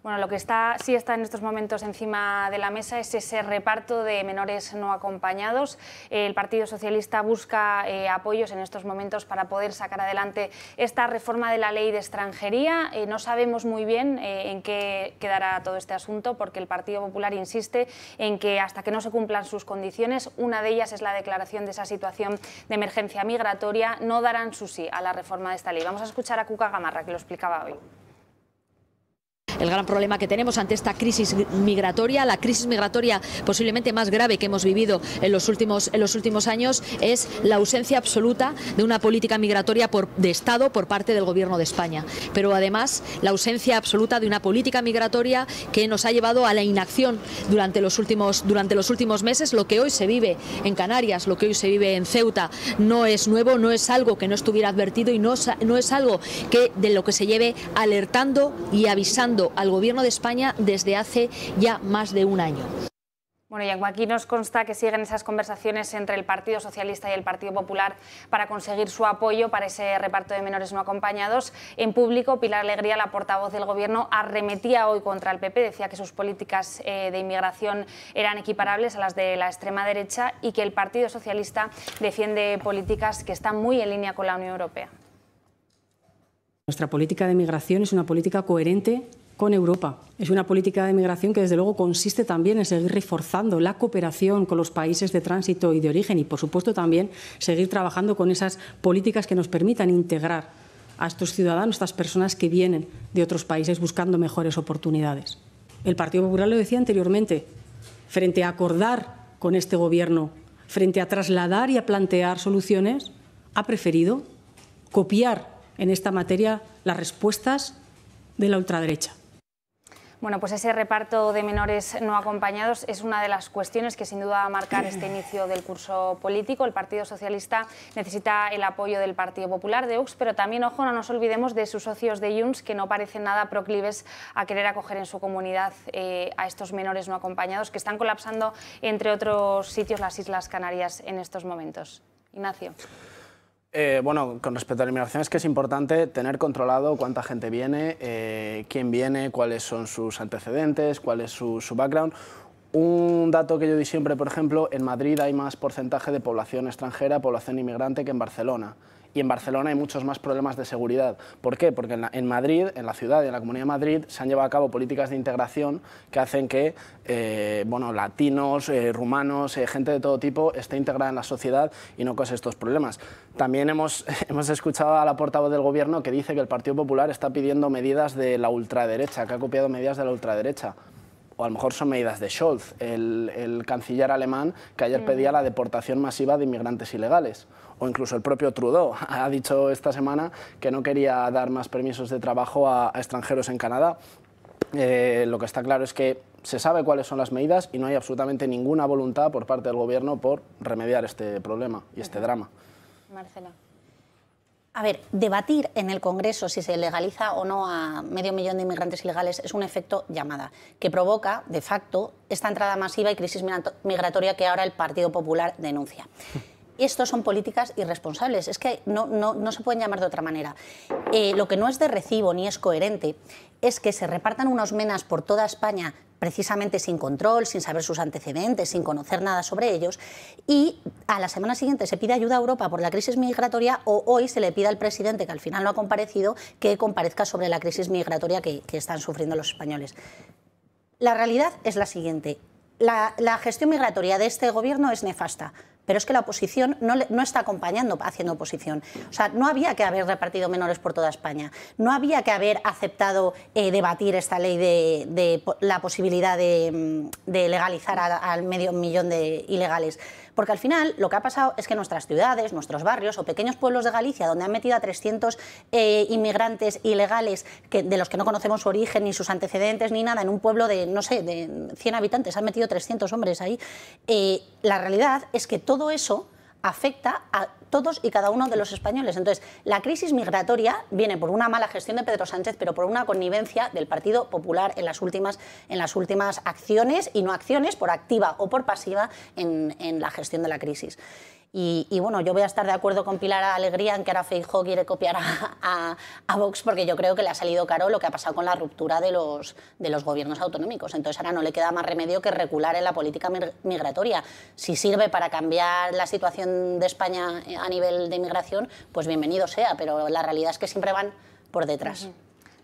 Bueno, lo que está, sí está en estos momentos encima de la mesa es ese reparto de menores no acompañados. El Partido Socialista busca eh, apoyos en estos momentos para poder sacar adelante esta reforma de la ley de extranjería. Eh, no sabemos muy bien eh, en qué quedará todo este asunto porque el Partido Popular insiste en que hasta que no se cumplan sus condiciones, una de ellas es la declaración de esa situación de emergencia migratoria, no darán su sí a la reforma de esta ley. Vamos a escuchar a Cuca Gamarra que lo explicaba hoy el gran problema que tenemos ante esta crisis migratoria, la crisis migratoria posiblemente más grave que hemos vivido en los últimos, en los últimos años, es la ausencia absoluta de una política migratoria de Estado por parte del Gobierno de España. Pero además, la ausencia absoluta de una política migratoria que nos ha llevado a la inacción durante los últimos, durante los últimos meses. Lo que hoy se vive en Canarias, lo que hoy se vive en Ceuta, no es nuevo, no es algo que no estuviera advertido y no, no es algo que de lo que se lleve alertando y avisando al Gobierno de España desde hace ya más de un año. Bueno, y aquí nos consta que siguen esas conversaciones entre el Partido Socialista y el Partido Popular para conseguir su apoyo para ese reparto de menores no acompañados. En público, Pilar Alegría, la portavoz del Gobierno, arremetía hoy contra el PP. Decía que sus políticas eh, de inmigración eran equiparables a las de la extrema derecha y que el Partido Socialista defiende políticas que están muy en línea con la Unión Europea. Nuestra política de inmigración es una política coherente en Europa. Es una política de migración que, desde luego, consiste también en seguir reforzando la cooperación con los países de tránsito y de origen y, por supuesto, también seguir trabajando con esas políticas que nos permitan integrar a estos ciudadanos, a estas personas que vienen de otros países buscando mejores oportunidades. El Partido Popular lo decía anteriormente, frente a acordar con este Gobierno, frente a trasladar y a plantear soluciones, ha preferido copiar en esta materia las respuestas de la ultraderecha. Bueno, pues ese reparto de menores no acompañados es una de las cuestiones que sin duda va a marcar este *clears throat* inicio del curso político. El Partido Socialista necesita el apoyo del Partido Popular, de UX, pero también, ojo, no nos olvidemos de sus socios de Junts, que no parecen nada proclives a querer acoger en su comunidad eh, a estos menores no acompañados, que están colapsando, entre otros sitios, las Islas Canarias en estos momentos. Ignacio. Eh, bueno, con respecto a la inmigración es que es importante tener controlado cuánta gente viene, eh, quién viene, cuáles son sus antecedentes, cuál es su background. Un dato que yo di siempre, por ejemplo, en Madrid hay más porcentaje de población extranjera, población inmigrante que en Barcelona y en Barcelona hay muchos más problemas de seguridad. ¿Por qué? Porque en, Madrid, en la ciudad y en la Comunidad de Madrid se han llevado a cabo políticas de integración que hacen que eh, bueno, latinos, eh, rumanos, eh, gente de todo tipo esté integrada en la sociedad y no cause estos problemas. También *laughs* hemos, escuchado a la portavoz del Gobierno que dice que el Partido Popular está pidiendo medidas de la ultraderecha, que ha copiado medidas de la ultraderecha o a lo mejor son medidas de Scholz, el, canciller alemán que ayer pedía mm. la deportación masiva de inmigrantes ilegales o incluso el propio Trudeau *laughs* ha dicho esta semana que no quería dar más permisos de trabajo a, extranjeros en Canadá. Eh, lo que está claro es que se sabe cuáles son las medidas y no hay absolutamente ninguna voluntad por parte del Gobierno por remediar este problema y este drama. Marcela. A ver, debatir en el Congreso si se legaliza o no a medio millón de inmigrantes ilegales es un efecto llamada que provoca, de facto, esta entrada masiva y crisis migratoria que ahora el Partido Popular denuncia. *laughs* Estos son políticas irresponsables, es que no, se pueden llamar de otra manera. Eh, lo que no es de recibo ni es coherente es que se repartan unos menas por toda España precisamente sin control, sin saber sus antecedentes, sin conocer nada sobre ellos, y a la semana siguiente se pide ayuda a Europa por la crisis migratoria o hoy se le pide al presidente, que al final no ha comparecido, que comparezca sobre la crisis migratoria que, están sufriendo los españoles. La realidad es la siguiente. la gestión migratoria de este gobierno es nefasta pero es que la oposición no, está acompañando haciendo oposición. O sea, no había que haber repartido menores por toda España, no había que haber aceptado eh, debatir esta ley de, la posibilidad de mm, legalizar al medio millón de ilegales. Porque al final lo que ha pasado es que nuestras ciudades, nuestros barrios o pequeños pueblos de Galicia, donde han metido a 300 eh, inmigrantes ilegales de los que no conocemos su origen ni sus antecedentes ni nada, en un pueblo de, no sé, de 100 habitantes, han metido 300 hombres ahí, eh, la realidad es que todo eso afecta a todos y cada uno de los españoles. Entonces, la crisis migratoria viene por una mala gestión de Pedro Sánchez, pero por una connivencia del Partido Popular en las últimas, en las últimas acciones y no acciones, por activa o por pasiva, en, en la gestión de la crisis. Y, bueno, yo voy a estar de acuerdo con Pilar Alegría en que ahora Feijóo quiere copiar a, Vox porque yo creo que le ha salido caro lo que ha pasado con la ruptura de los, de los gobiernos autonómicos. Entonces ahora no le queda más remedio que regular en la política migratoria. Si sirve para cambiar la situación de España a nivel de inmigración, pues bienvenido sea, pero la realidad es que siempre van por detrás.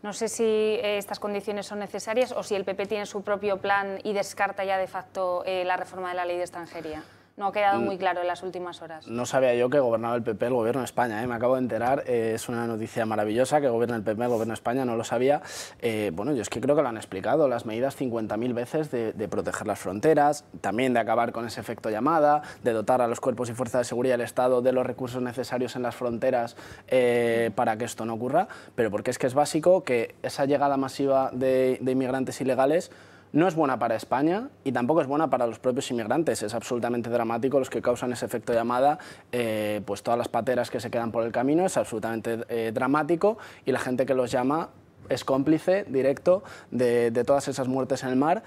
No sé si eh, estas condiciones son necesarias o si el PP tiene su propio plan y descarta ya de facto eh, la reforma de la ley de extranjería. No ha quedado mm. muy claro en las últimas horas. No sabía yo que gobernaba el PP el gobierno de España, ¿eh? me acabo de enterar, eh, es una noticia maravillosa que gobierna el PP el gobierno de España, no lo sabía. Eh, bueno, yo es que creo que lo han explicado, las medidas 50.000 veces de, proteger las fronteras, también de acabar con ese efecto llamada, de dotar a los cuerpos y fuerzas de seguridad del Estado de los recursos necesarios en las fronteras para que esto no ocurra, pero porque es que es básico que esa llegada masiva de inmigrantes ilegales no es buena para España y tampoco es buena para los propios inmigrantes. Es absolutamente dramático los que causan ese efecto llamada, eh, pues todas las pateras que se quedan por el camino, es absolutamente eh, dramático y la gente que los llama es cómplice directo de todas esas muertes en el mar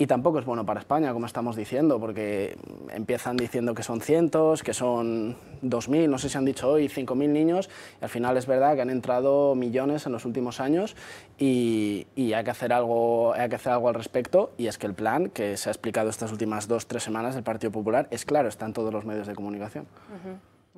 y tampoco es bueno para España, como estamos diciendo, porque empiezan diciendo que son cientos, que son 2.000, no sé si han dicho hoy 5.000 niños, y al final es verdad que han entrado millones en los últimos años y, hay, que hacer algo, hay que hacer algo al respecto. Y es que el plan que se ha explicado estas últimas dos, tres semanas del Partido Popular es claro, está en todos los medios de comunicación.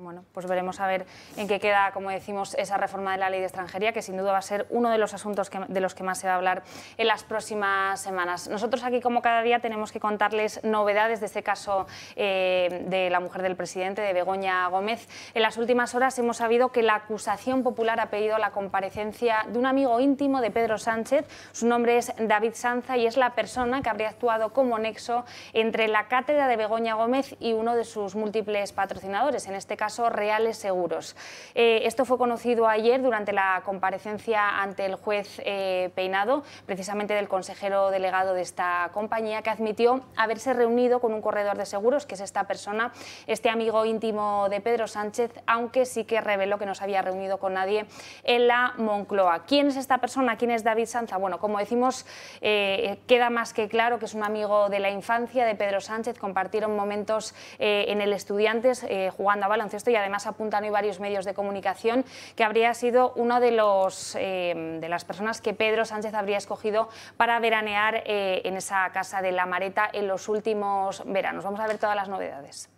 Bueno, pues veremos a ver en qué queda, como decimos, esa reforma de la ley de extranjería, que sin duda va a ser uno de los asuntos de los que más se va a hablar en las próximas semanas. Nosotros aquí, como cada día, tenemos que contarles novedades de este caso eh, de la mujer del presidente, de Begoña Gómez. En las últimas horas hemos sabido que la acusación popular ha pedido la comparecencia de un amigo íntimo de Pedro Sánchez. Su nombre es David Sanza y es la persona que habría actuado como nexo entre la cátedra de Begoña Gómez y uno de sus múltiples patrocinadores, en este caso reales seguros. Eh, esto fue conocido ayer durante la comparecencia ante el juez eh, Peinado, precisamente del consejero delegado de esta compañía, que admitió haberse reunido con un corredor de seguros, que es esta persona, este amigo íntimo de Pedro Sánchez, aunque sí que reveló que no se había reunido con nadie en la Moncloa. ¿Quién es esta persona? ¿Quién es David Sanza? Bueno, como decimos, eh, queda más que claro que es un amigo de la infancia de Pedro Sánchez, compartieron momentos en el Estudiantes jugando a baloncesto y además apuntan hoy varios medios de comunicación que habría sido una de, los, eh, de las personas que Pedro Sánchez habría escogido para veranear eh, en esa casa de la Mareta en los últimos veranos. Vamos a ver todas las novedades.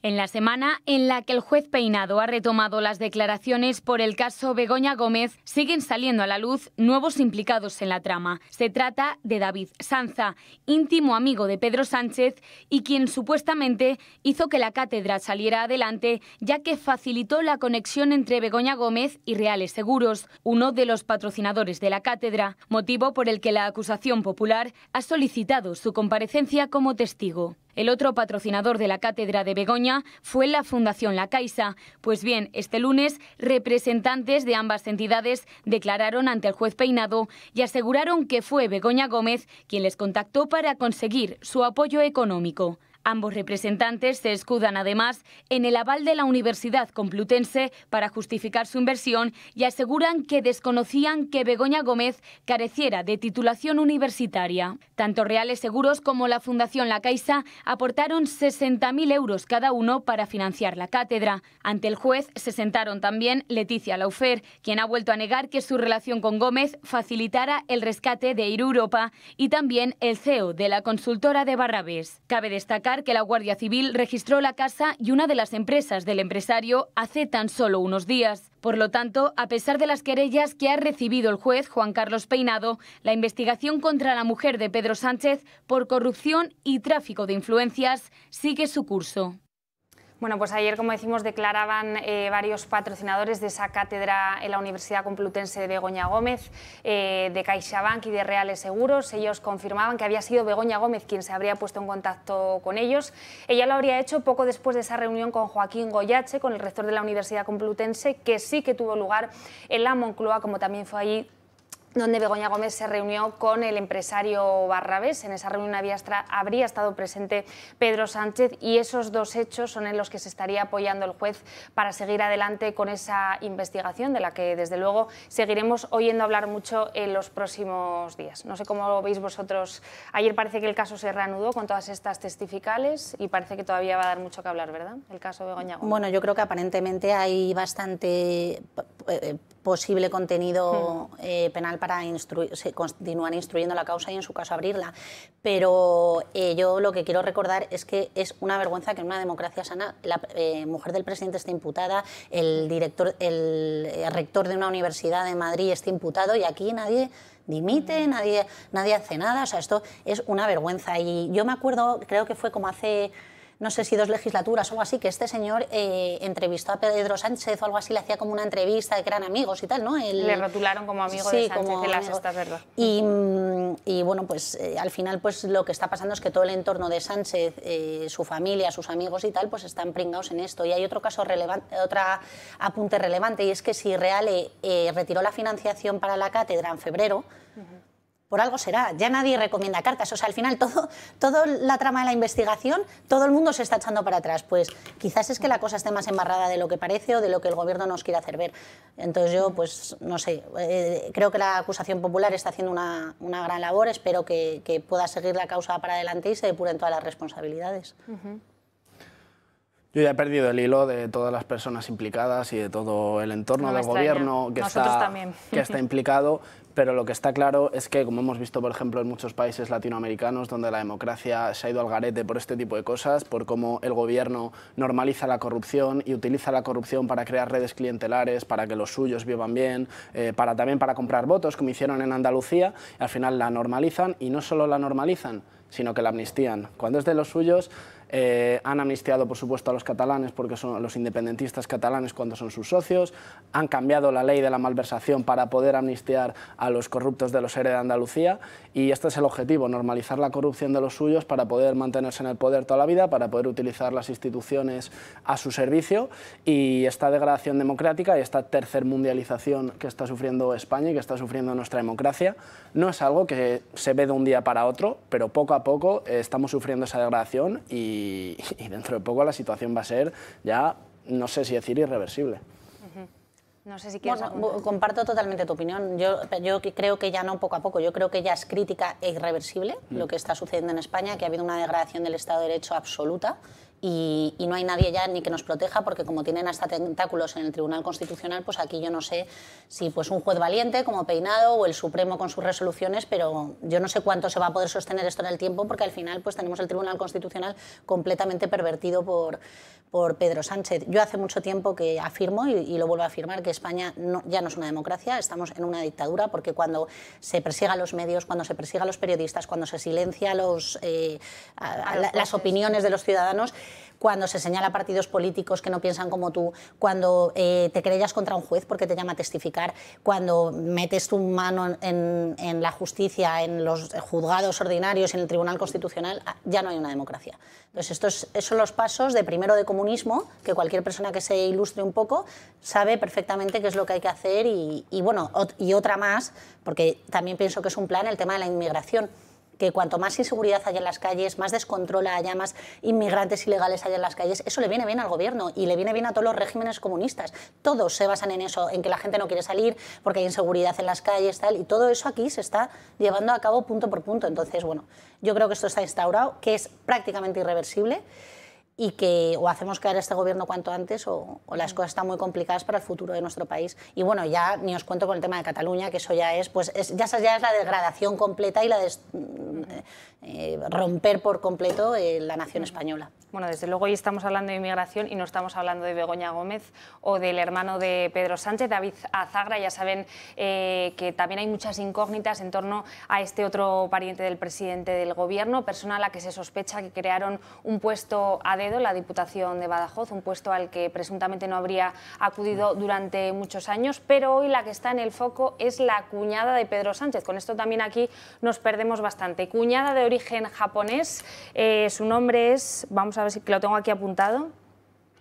En la semana en la que el juez Peinado ha retomado las declaraciones por el caso Begoña Gómez, siguen saliendo a la luz nuevos implicados en la trama. Se trata de David Sanza, íntimo amigo de Pedro Sánchez y quien supuestamente hizo que la cátedra saliera adelante, ya que facilitó la conexión entre Begoña Gómez y Reales Seguros, uno de los patrocinadores de la cátedra, motivo por el que la acusación popular ha solicitado su comparecencia como testigo. El otro patrocinador de la cátedra de Begoña fue la Fundación La Caixa. Pues bien, este lunes representantes de ambas entidades declararon ante el juez Peinado y aseguraron que fue Begoña Gómez quien les contactó para conseguir su apoyo económico. Ambos representantes se escudan además en el aval de la Universidad Complutense para justificar su inversión y aseguran que desconocían que Begoña Gómez careciera de titulación universitaria. Tanto Reales Seguros como la Fundación La Caixa aportaron 60.000 euros cada uno para financiar la cátedra. Ante el juez se sentaron también Leticia Laufer, quien ha vuelto a negar que su relación con Gómez facilitara el rescate de Iruropa y también el CEO de la consultora de Barrabés. Cabe destacar que la Guardia Civil registró la casa y una de las empresas del empresario hace tan solo unos días. Por lo tanto, a pesar de las querellas que ha recibido el juez Juan Carlos Peinado, la investigación contra la mujer de Pedro Sánchez por corrupción y tráfico de influencias sigue su curso. Bueno, pues ayer, como decimos, declaraban eh, varios patrocinadores de esa cátedra en la Universidad Complutense de Begoña Gómez, eh, de CaixaBank y de Reales Seguros. Ellos confirmaban que había sido Begoña Gómez quien se habría puesto en contacto con ellos. Ella lo habría hecho poco después de esa reunión con Joaquín Goyache, con el rector de la Universidad Complutense, que sí que tuvo lugar en la Moncloa, como también fue allí donde Begoña Gómez se reunió con el empresario Barrabés. En esa reunión habría estado presente Pedro Sánchez y esos dos hechos son en los que se estaría apoyando el juez para seguir adelante con esa investigación de la que desde luego seguiremos oyendo hablar mucho en los próximos días. No sé cómo lo veis vosotros. Ayer parece que el caso se reanudó con todas estas testificales y parece que todavía va a dar mucho que hablar, ¿verdad? El caso de Begoña Gómez. Bueno, yo creo que aparentemente hay bastante eh, posible contenido hmm. eh, penal para se continúan instruyendo la causa y en su caso abrirla. Pero eh, yo lo que quiero recordar es que es una vergüenza que en una democracia sana la eh, mujer del presidente esté imputada, el director, el rector de una universidad de Madrid esté imputado y aquí nadie dimite, mm. nadie, nadie hace nada. O sea, esto es una vergüenza. Y yo me acuerdo, creo que fue como hace no sé si dos legislaturas o algo así, que este señor eh, entrevistó a Pedro Sánchez o algo así, le hacía como una entrevista de que eran amigos y tal, ¿no? le rotularon como amigo de Sánchez como las ¿verdad? Mm, y, bueno, pues eh, al final pues lo que está pasando es que todo el entorno de Sánchez, eh, su familia, sus amigos y tal, pues están pringados en esto. Y hay otro caso relevante, otro apunte relevante, y es que si Reale retiró la financiación para la cátedra en febrero, por algo será. Ya nadie recomienda cartas. O sea, al final, todo, toda la trama de la investigación, todo el mundo se está echando para atrás. Pues quizás es que la cosa esté más embarrada de lo que parece o de lo que el gobierno nos quiere hacer ver. Entonces yo, pues, no sé, eh, creo que la acusación popular está haciendo una, gran labor. Espero que, pueda seguir la causa para adelante y se depuren todas las responsabilidades. Yo ya he perdido el hilo de todas las personas implicadas y de todo el entorno del gobierno que está, que está, *laughs* implicado, pero lo que está claro es que, como hemos visto, por ejemplo, en muchos países latinoamericanos donde la democracia se ha ido al garete por este tipo de cosas, por cómo el gobierno normaliza la corrupción y utiliza la corrupción para crear redes clientelares, para que los suyos vivan bien, eh, para, también para comprar votos, como hicieron en Andalucía, al final la normalizan y no solo la normalizan, sino que la amnistían. Cuando es de los suyos, eh, han amnistiado, por supuesto, a los catalanes porque son los independentistas catalanes cuando son sus socios, han cambiado la ley de la malversación para poder amnistiar a los corruptos de los seres de Andalucía y este es el objetivo, normalizar la corrupción de los suyos para poder mantenerse en el poder toda la vida, para poder utilizar las instituciones a su servicio y esta degradación democrática y esta tercer mundialización que está sufriendo España y que está sufriendo nuestra democracia no es algo que se ve de un día para otro, pero poco a poco eh, estamos sufriendo esa degradación y *laughs* y, dentro de poco la situación va a ser ya, no sé si decir irreversible. No sé si comparto totalmente tu opinión. Yo, yo creo que ya no poco a poco, yo creo que ya es crítica e irreversible lo mm. que está sucediendo en España, que ha habido una degradación del Estado de Derecho absoluta y, no hay nadie ya ni que nos proteja porque como tienen hasta tentáculos en el Tribunal Constitucional, pues aquí yo no sé si pues un juez valiente como Peinado o el Supremo con sus resoluciones, pero yo no sé cuánto se va a poder sostener esto en el tiempo porque al final pues tenemos el Tribunal Constitucional completamente pervertido por, por Pedro Sánchez. Yo hace mucho tiempo que afirmo y, lo vuelvo a afirmar que España no, ya no es una democracia, estamos en una dictadura porque cuando se persiga a los medios, cuando se persiga a los periodistas, cuando se silencia los, eh, las opiniones de los ciudadanos, cuando se señala a partidos políticos que no piensan como tú, cuando eh, te creías contra un juez porque te llama a testificar, cuando metes tu mano en, la justicia, en los juzgados ordinarios, en el Tribunal Constitucional, ah, ya no hay una democracia. Entonces, estos, son los pasos de primero de comunismo, que cualquier persona que se ilustre un poco sabe perfectamente qué es lo que hay que hacer bueno, y otra más, porque también pienso que es un plan el tema de la inmigración que cuanto más inseguridad haya en las calles, más descontrol haya, más inmigrantes ilegales haya en las calles, eso le viene bien al gobierno y le viene bien a todos los regímenes comunistas. Todos se basan en eso, en que la gente no quiere salir porque hay inseguridad en las calles, tal, y todo eso aquí se está llevando a cabo punto por punto. Entonces, bueno, yo creo que esto está instaurado, que es prácticamente irreversible y que o hacemos caer este gobierno cuanto antes o, las cosas están muy complicadas para el futuro de nuestro país. Y bueno, ya ni os cuento con el tema de Cataluña, que eso ya es, pues es, ya, ya es la degradación completa y la eh, eh, romper por completo eh, la nación española. Bueno, desde luego hoy estamos hablando de inmigración y no estamos hablando de Begoña Gómez o del hermano de Pedro Sánchez, David Azagra. Ya saben que también hay muchas incógnitas en torno a este otro pariente del presidente del gobierno, persona a la que se sospecha que crearon un puesto adentro la Diputación de Badajoz, un puesto al que presuntamente no habría acudido mm. durante muchos años, pero hoy la que está en el foco es la cuñada de Pedro Sánchez. Con esto también aquí nos perdemos bastante. Cuñada de origen japonés, eh, su nombre es, vamos a ver si lo tengo aquí apuntado,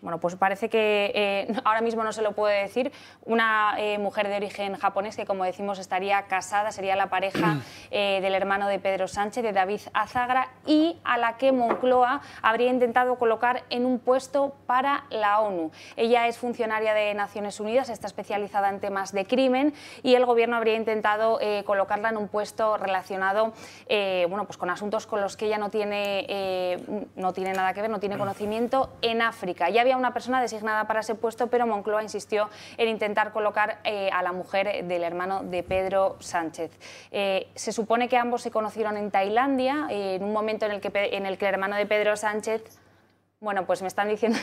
bueno, pues parece que eh, *laughs* ahora mismo no se lo puede decir. Una eh, mujer de origen japonés que, como decimos, estaría casada, sería la pareja *clears throat* eh, del hermano de Pedro Sánchez, de David Azagra, y a la que Moncloa habría intentado colocar en un puesto para la ONU. Ella es funcionaria de Naciones Unidas, está especializada en temas de crimen y el gobierno habría intentado colocarla en un puesto relacionado bueno, pues con asuntos con los que ella no tiene, no tiene nada que ver, no tiene *clears throat* conocimiento en África había una persona designada para ese puesto, pero Moncloa insistió en intentar colocar eh, a la mujer del hermano de Pedro Sánchez. Eh, se supone que ambos se conocieron en Tailandia, eh, en un momento en el que, en el, que el hermano de Pedro Sánchez... Bueno, pues me están diciendo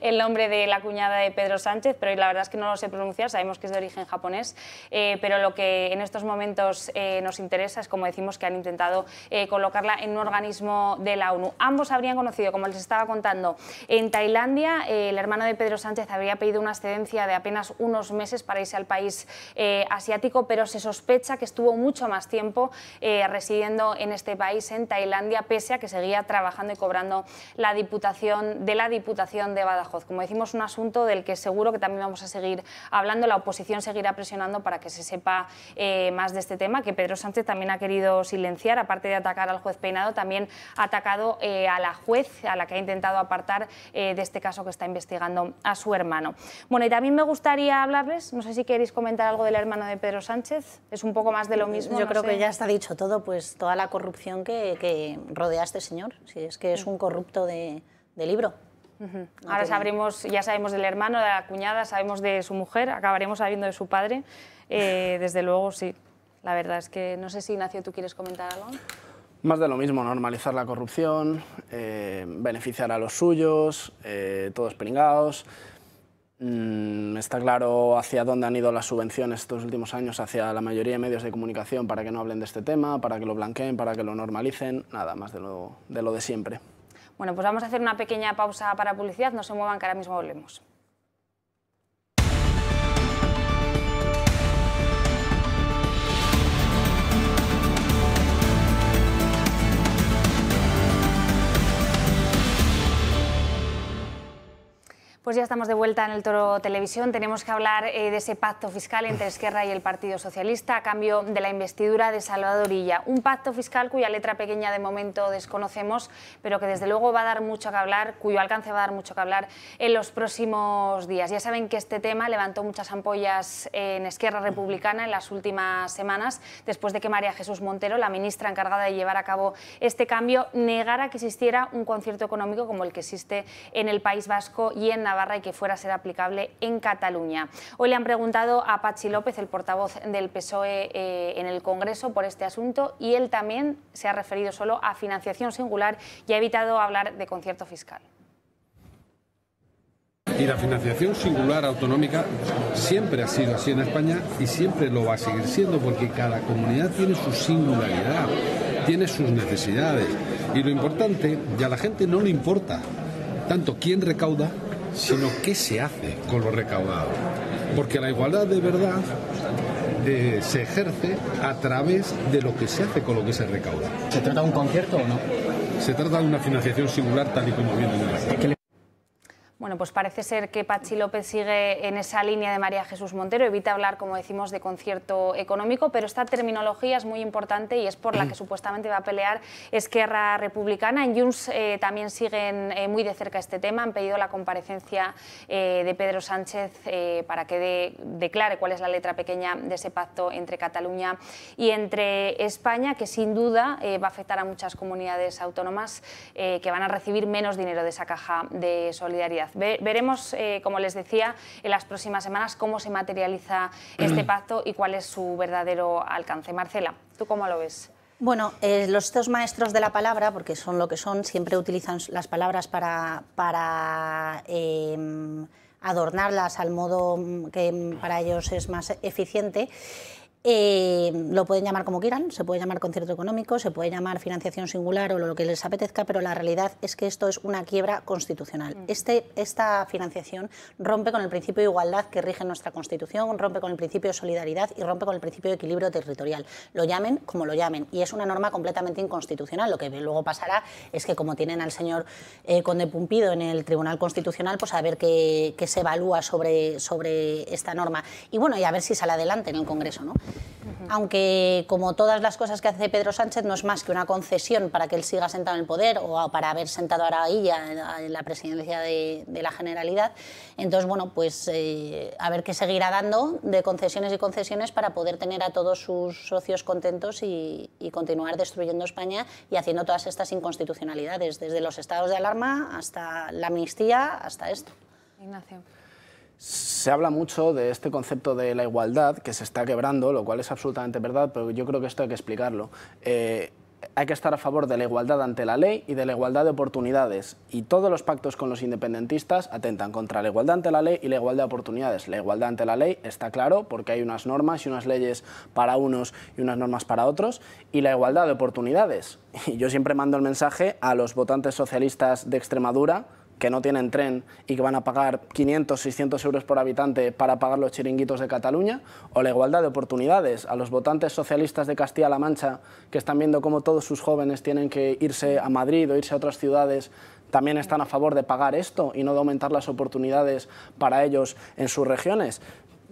el nombre de la cuñada de Pedro Sánchez, pero la verdad es que no lo sé pronunciar, sabemos que es de origen japonés, eh, pero lo que en estos momentos eh, nos interesa es, como decimos, que han intentado eh, colocarla en un organismo de la ONU. Ambos habrían conocido, como les estaba contando, en Tailandia, el hermano de Pedro Sánchez habría pedido una excedencia de apenas unos meses para irse al país asiático, pero se sospecha que estuvo mucho más tiempo residiendo en este país, en Tailandia, pese a que seguía trabajando y cobrando la diputación de la Diputación de Badajoz. Como decimos, un asunto del que seguro que también vamos a seguir hablando. La oposición seguirá presionando para que se sepa eh, más de este tema, que Pedro Sánchez también ha querido silenciar, aparte de atacar al juez Peinado, también ha atacado eh, a la juez, a la que ha intentado apartar eh, de este caso que está investigando a su hermano. Bueno, y también me gustaría hablarles, no sé si queréis comentar algo del hermano de Pedro Sánchez, es un poco más de lo mismo. Yo creo que ya está dicho todo, pues toda la corrupción que, rodea a este señor, si es que es mm. un corrupto de libro. Ahora sabemos, ya sabemos del hermano, de la cuñada, sabemos de su mujer, acabaremos sabiendo de su padre. Eh, *laughs* desde luego, sí. La verdad es que no sé si, Ignacio, tú quieres comentar algo. Más de lo mismo, normalizar la corrupción, eh, beneficiar a los suyos, eh, todos pringados. Mm, está claro hacia dónde han ido las subvenciones estos últimos años, hacia la mayoría de medios de comunicación para que no hablen de este tema, para que lo blanqueen, para que lo normalicen. Nada, más de, lo de siempre. Bueno, pues vamos a hacer una pequeña pausa para publicidad. No se muevan, que ahora mismo volvemos. Pues ya estamos de vuelta en el Toro Televisión. Tenemos que hablar eh, de ese pacto fiscal entre Esquerra y el Partido Socialista a cambio de la investidura de Salvador Illa. Un pacto fiscal cuya letra pequeña de momento desconocemos, pero que desde luego va a dar mucho que hablar, cuyo alcance va a dar mucho que hablar en los próximos días. Ya saben que este tema levantó muchas ampollas en Esquerra Republicana en las últimas semanas, después de que María Jesús Montero, la ministra encargada de llevar a cabo este cambio, negara que existiera un concierto económico como el que existe en el País Vasco y en Navarra barra y que fuera a ser aplicable en Cataluña. Hoy le han preguntado a Pachi López, el portavoz del PSOE eh, en el Congreso, por este asunto y él también se ha referido solo a financiación singular y ha evitado hablar de concierto fiscal. Y la financiación singular autonómica siempre ha sido así en España y siempre lo va a seguir siendo porque cada comunidad tiene su singularidad, tiene sus necesidades. Y lo importante, ya a la gente no le importa tanto quién recauda sino qué se hace con lo recaudado. Porque la igualdad de verdad eh, se ejerce a través de lo que se hace con lo que se recauda. ¿Se trata de un concierto o no? Se trata de una financiación singular tal y como viene en el bueno, pues parece ser que Pachi López sigue en esa línea de María Jesús Montero, evita hablar, como decimos, de concierto económico, pero esta terminología es muy importante y es por la que *clears throat* supuestamente va a pelear Esquerra Republicana. En Junts eh, también siguen eh, muy de cerca este tema, han pedido la comparecencia eh, de Pedro Sánchez para que declare cuál es la letra pequeña de ese pacto entre Cataluña y entre España, que sin duda va a afectar a muchas comunidades autónomas que van a recibir menos dinero de esa caja de solidaridad veremos, eh, como les decía, en las próximas semanas cómo se materializa este *clears throat* pacto y cuál es su verdadero alcance. Marcela, ¿tú cómo lo ves? Bueno, eh, los dos maestros de la palabra, porque son lo que son, siempre utilizan las palabras para, em, adornarlas al modo mm, que para ellos es más eficiente. Eh, lo pueden llamar como quieran, se puede llamar concierto económico, se puede llamar financiación singular o lo que les apetezca, pero la realidad es que esto es una quiebra constitucional. Este, esta financiación rompe con el principio de igualdad que rige nuestra Constitución, rompe con el principio de solidaridad y rompe con el principio de equilibrio territorial. Lo llamen como lo llamen y es una norma completamente inconstitucional. Lo que luego pasará es que como tienen al señor eh, Conde Pumpido en el Tribunal Constitucional, pues a ver qué, se evalúa sobre, sobre esta norma. Y bueno, y a ver si sale adelante en el Congreso, ¿no? aunque como todas las cosas que hace Pedro Sánchez no es más que una concesión para que él siga sentado en el poder o para haber sentado a Araguilla en la presidencia de, la Generalidad. Entonces, bueno, pues eh, a ver qué seguirá dando de concesiones y concesiones para poder tener a todos sus socios contentos y, y continuar destruyendo España y haciendo todas estas inconstitucionalidades, desde los estados de alarma hasta la amnistía, hasta esto. Ignacio. Se habla mucho de este concepto de la igualdad que se está quebrando, lo cual es absolutamente verdad, pero yo creo que esto hay que explicarlo. Eh, hay que estar a favor de la igualdad ante la ley y de la igualdad de oportunidades. Y todos los pactos con los independentistas atentan contra la igualdad ante la ley y la igualdad de oportunidades. La igualdad ante la ley está claro porque hay unas normas y unas leyes para unos y unas normas para otros. Y la igualdad de oportunidades. Y *laughs* yo siempre mando el mensaje a los votantes socialistas de Extremadura que no tienen tren y que van a pagar 500, 600 euros por habitante para pagar los chiringuitos de Cataluña, o la igualdad de oportunidades a los votantes socialistas de Castilla-La Mancha que están viendo cómo todos sus jóvenes tienen que irse a Madrid o irse a otras ciudades también están a favor de pagar esto y no de aumentar las oportunidades para ellos en sus regiones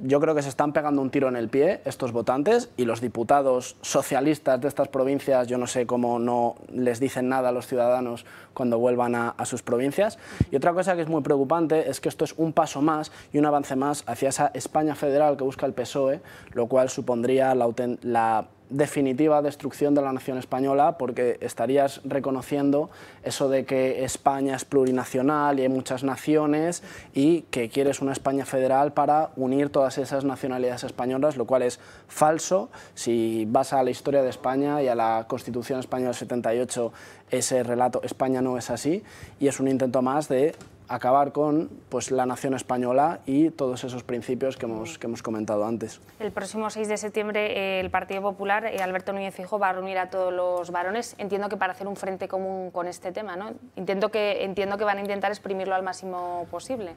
yo creo que se están pegando un tiro en el pie estos votantes y los diputados socialistas de estas provincias, yo no sé cómo no les dicen nada a los ciudadanos cuando vuelvan a, a, sus provincias. Y otra cosa que es muy preocupante es que esto es un paso más y un avance más hacia esa España federal que busca el PSOE, lo cual supondría la, la definitiva destrucción de la nación española porque estarías reconociendo eso de que España es plurinacional y hay muchas naciones y que quieres una España federal para unir todas esas nacionalidades españolas, lo cual es falso. Si vas a la historia de España y a la Constitución Española del 78, ese relato España no es así y es un intento más de acabar con pues, la nación española y todos esos principios que hemos, comentado antes. El próximo 6 de septiembre eh, el Partido Popular, eh, Alberto Núñez Fijo, va a reunir a todos los varones, entiendo que para hacer un frente común con este tema, ¿no? Intento que, entiendo que van a intentar exprimirlo al máximo posible.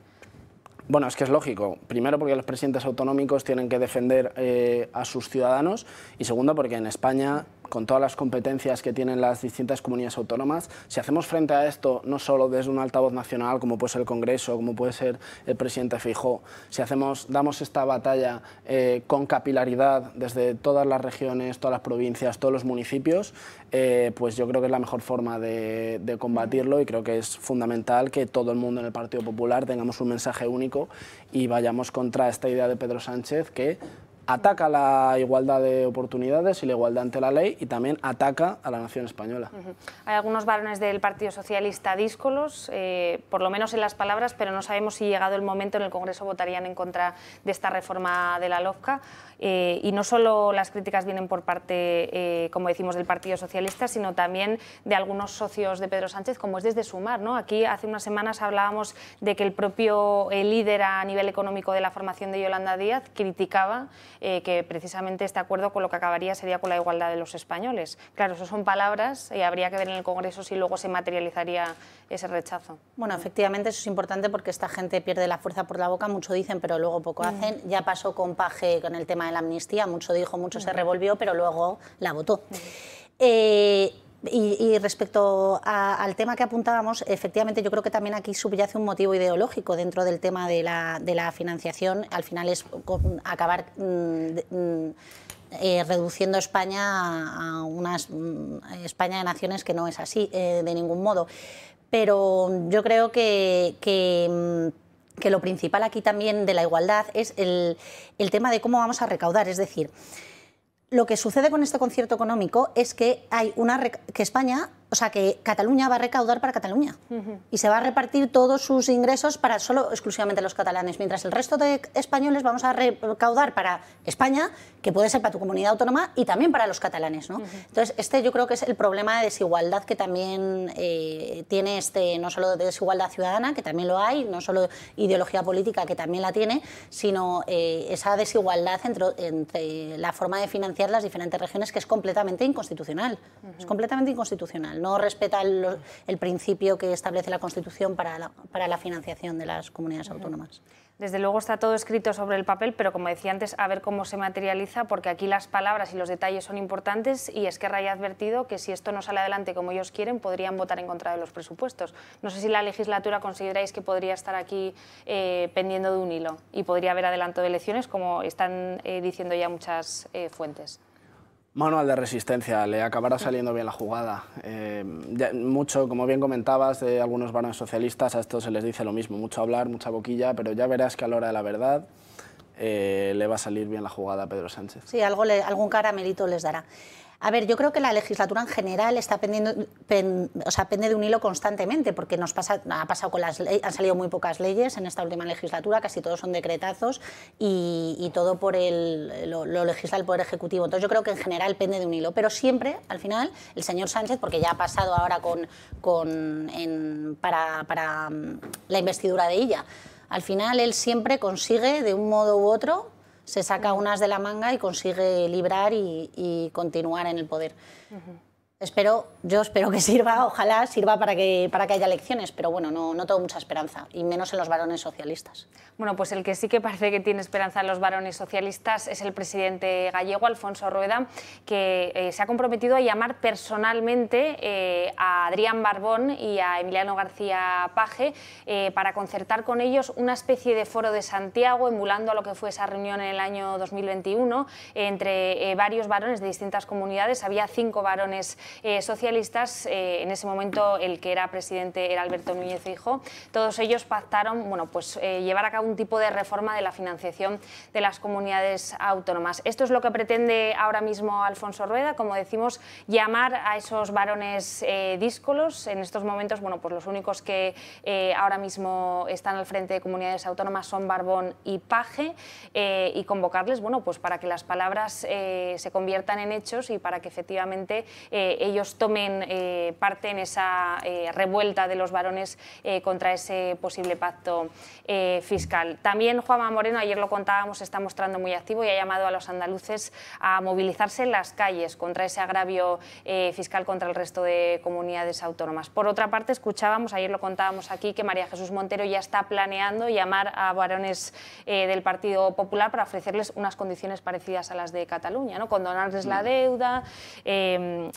Bueno, es que es lógico. Primero porque los presidentes autonómicos tienen que defender eh, a sus ciudadanos y segundo porque en España con todas las competencias que tienen las distintas comunidades autónomas, si hacemos frente a esto no solo desde un altavoz nacional como puede ser el Congreso, como puede ser el presidente Fijó, si hacemos, damos esta batalla eh, con capilaridad desde todas las regiones, todas las provincias, todos los municipios, eh, pues yo creo que es la mejor forma de, de combatirlo y creo que es fundamental que todo el mundo en el Partido Popular tengamos un mensaje único y vayamos contra esta idea de Pedro Sánchez que ataca la igualdad de oportunidades y la igualdad ante la ley y también ataca a la nación española. Hay algunos varones del Partido Socialista díscolos, eh, por lo menos en las palabras, pero no sabemos si llegado el momento en el Congreso votarían en contra de esta reforma de la LOFCA. Eh, y no solo las críticas vienen por parte, eh, como decimos, del Partido Socialista, sino también de algunos socios de Pedro Sánchez, como es desde Sumar. ¿no? Aquí hace unas semanas hablábamos de que el propio líder a nivel económico de la formación de Yolanda Díaz criticaba eh, que precisamente este acuerdo con lo que acabaría sería con la igualdad de los españoles. Claro, eso son palabras y habría que ver en el Congreso si luego se materializaría ese rechazo. Bueno, efectivamente eso es importante porque esta gente pierde la fuerza por la boca, mucho dicen pero luego poco mm. hacen. Ya pasó con Paje con el tema de la amnistía, mucho dijo, mucho se mm. revolvió, pero luego la votó. Mm. Eh, y, respecto al tema que apuntábamos, efectivamente yo creo que también aquí subyace un motivo ideológico dentro del tema de la, financiación. Al final es acabar mm, mm, eh, reduciendo España a una mm, España de naciones que no es así eh, de ningún modo. Pero yo creo que, lo principal aquí también de la igualdad es el, el, tema de cómo vamos a recaudar. Es decir, lo que sucede con este concierto económico es que hay una que España o sea, que Cataluña va a recaudar para Cataluña y se va a repartir todos sus ingresos para solo exclusivamente los catalanes, mientras el resto de españoles vamos a recaudar para España, que puede ser para tu comunidad autónoma y también para los catalanes. ¿no? Entonces, este yo creo que es el problema de desigualdad que también eh, tiene este, no solo de desigualdad ciudadana, que también lo hay, no solo ideología política, que también la tiene, sino eh, esa desigualdad entre, la forma de financiar las diferentes regiones, que es completamente inconstitucional. Es completamente inconstitucional. No respeta el, principio que establece la Constitución para la, para la financiación de las comunidades autónomas. Desde luego está todo escrito sobre el papel, pero como decía antes, a ver cómo se materializa, porque aquí las palabras y los detalles son importantes y que que ha advertido que si esto no sale adelante como ellos quieren, podrían votar en contra de los presupuestos. No sé si la legislatura consideráis que podría estar aquí eh, pendiendo de un hilo y podría haber adelanto de elecciones, como están eh, diciendo ya muchas eh, fuentes. Manual de resistencia, le acabará saliendo bien la jugada. Eh, mucho, como bien comentabas, de algunos varones socialistas a esto se les dice lo mismo, mucho hablar, mucha boquilla, pero ya verás que a la hora de la verdad eh, le va a salir bien la jugada a Pedro Sánchez. Sí, algo le, algún caramelito les dará. A ver, yo creo que la legislatura en general está pendiendo, o sea, pende de un hilo constantemente, porque nos pasa, ha pasado con las han salido muy pocas leyes en esta última legislatura, casi todos son decretazos y, todo por el, lo, legisla el Poder Ejecutivo. Entonces yo creo que en general pende de un hilo, pero siempre, al final, el señor Sánchez, porque ya ha pasado ahora con, para, para mm, la investidura de ella, al final él siempre consigue de un modo u otro se saca unas de la manga y consigue librar y, continuar en el poder. Espero, yo espero que sirva, *laughs* ojalá sirva para que, para que haya elecciones, pero bueno, no, no tengo mucha esperanza, y menos en los varones socialistas. Bueno, pues el que sí que parece que tiene esperanza en los varones socialistas es el presidente gallego, Alfonso Rueda, que eh, se ha comprometido a llamar personalmente eh, a Adrián Barbón y a Emiliano García Paje eh, para concertar con ellos una especie de foro de Santiago, emulando a lo que fue esa reunión en el año 2021 entre varios varones de distintas comunidades. Había cinco varones eh, socialistas, eh, en ese momento el que era presidente era Alberto Núñez Hijo, todos ellos pactaron bueno, pues, eh, llevar a cabo un tipo de reforma de la financiación de las comunidades autónomas. Esto es lo que pretende ahora mismo Alfonso Rueda, como decimos, llamar a esos varones díscolos, en estos momentos bueno, pues los únicos que ahora mismo están al frente de comunidades autónomas son Barbón y Paje, y convocarles bueno, pues para que las palabras se conviertan en hechos y para que efectivamente ellos tomen eh, parte en esa eh, revuelta de los varones eh, contra ese posible pacto fiscal. También Juanma Moreno, ayer lo contábamos, está mostrando muy activo y ha llamado a los andaluces a movilizarse en las calles contra ese agravio fiscal contra el resto de comunidades autónomas. Por otra parte, escuchábamos, ayer lo contábamos aquí, que María Jesús Montero ya está planeando llamar a varones del Partido Popular para ofrecerles unas condiciones parecidas a las de Cataluña, ¿no? condonarles la mm. deuda, em,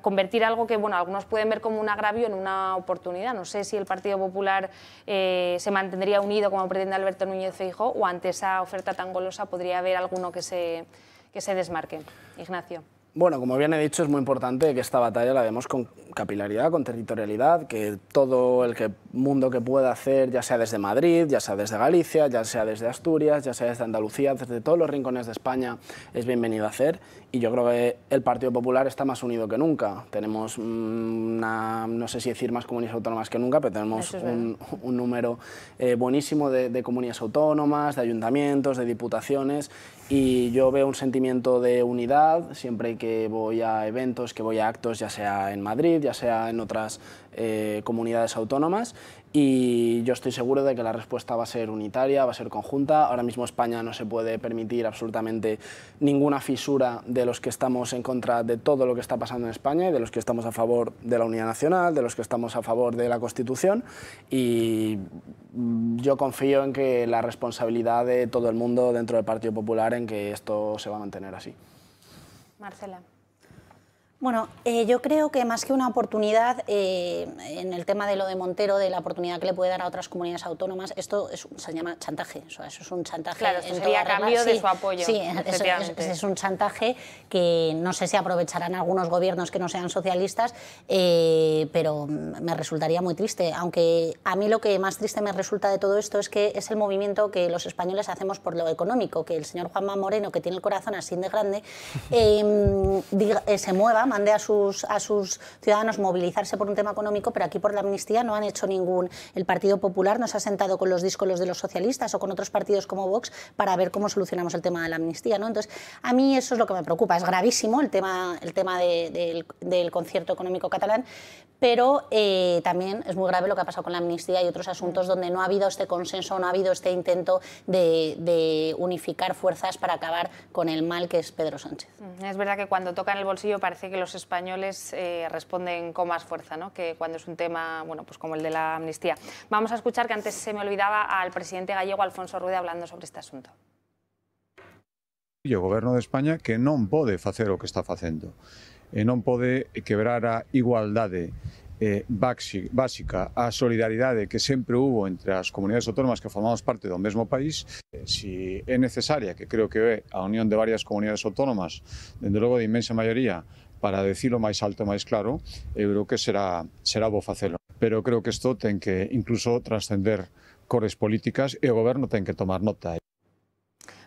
convertir algo que bueno algunos pueden ver como un agravio en una oportunidad. No sé si el Partido Popular eh, se mantendría unido como pretende Alberto Núñez Feijóo o ante esa oferta tan golosa podría haber alguno que se, que se desmarque. Ignacio. Bueno, como bien he dicho, es muy importante que esta batalla la demos con capilaridad, con territorialidad, que todo el mundo que pueda hacer, ya sea desde Madrid, ya sea desde Galicia, ya sea desde Asturias, ya sea desde Andalucía, desde todos los rincones de España, es bienvenido a hacer. Y yo creo que el Partido Popular está más unido que nunca. Tenemos mm, una, no sé si decir más comunidades autónomas que nunca, pero tenemos un, número eh, buenísimo de, de comunidades autónomas, de ayuntamientos, de diputaciones, y yo veo un sentimiento de unidad siempre que voy a eventos, que voy a actos, ya sea en Madrid, ya sea en otras eh, comunidades autónomas y yo estoy seguro de que la respuesta va a ser unitaria, va a ser conjunta. Ahora mismo España no se puede permitir absolutamente ninguna fisura de los que estamos en contra de todo lo que está pasando en España y de los que estamos a favor de la unidad nacional, de los que estamos a favor de la Constitución y yo confío en que la responsabilidad de todo el mundo dentro del Partido Popular en que esto se va a mantener así. Marcela. Bueno, eh, yo creo que más que una oportunidad, eh, en el tema de lo de Montero, de la oportunidad que le puede dar a otras comunidades autónomas, esto se llama chantaje, eso es un chantaje. Claro, sería cambio de su apoyo. Sí, es, un chantaje que no sé si aprovecharán algunos gobiernos que no sean socialistas, eh, pero me resultaría muy triste. Aunque a mí lo que más triste me resulta de todo esto es que es el movimiento que los españoles hacemos por lo económico, que el señor Juanma Moreno, que tiene el corazón así de grande, *laughs* em, se mueva mande a sus, sus ciudadanos movilizarse por un tema económico, pero aquí por la amnistía no han hecho ningún. El Partido Popular no se ha sentado con los discos de los socialistas o con otros partidos como Vox para ver cómo solucionamos el tema de la amnistía. ¿no? Entonces, a mí eso es lo que me preocupa. Es gravísimo el tema, el tema del, concierto económico catalán, pero eh, también es muy grave lo que ha pasado con la amnistía y otros asuntos donde no ha habido este consenso, no ha habido este intento de, de unificar fuerzas para acabar con el mal que es Pedro Sánchez. Mm, es verdad que cuando tocan el bolsillo parece que los españoles eh, responden con más fuerza, ¿no? que cuando es un tema bueno, pues como el de la amnistía. Vamos a escuchar que antes se me olvidaba al presidente gallego Alfonso Rueda hablando sobre este asunto. El gobierno de España que no puede facer lo que está facendo eh, no puede quebrar a igualdade eh, básica, a solidaridade que siempre hubo entre las comunidades autónomas que formamos parte de un mismo país, eh, si es necesaria, que creo que é a unión de varias comunidades autónomas, dende logo de inmensa mayoría para decirlo más alto, más claro, eh, creo que será, será bo facelo. Pero creo que esto tiene que incluso trascender cores políticas y el gobierno tiene que tomar nota.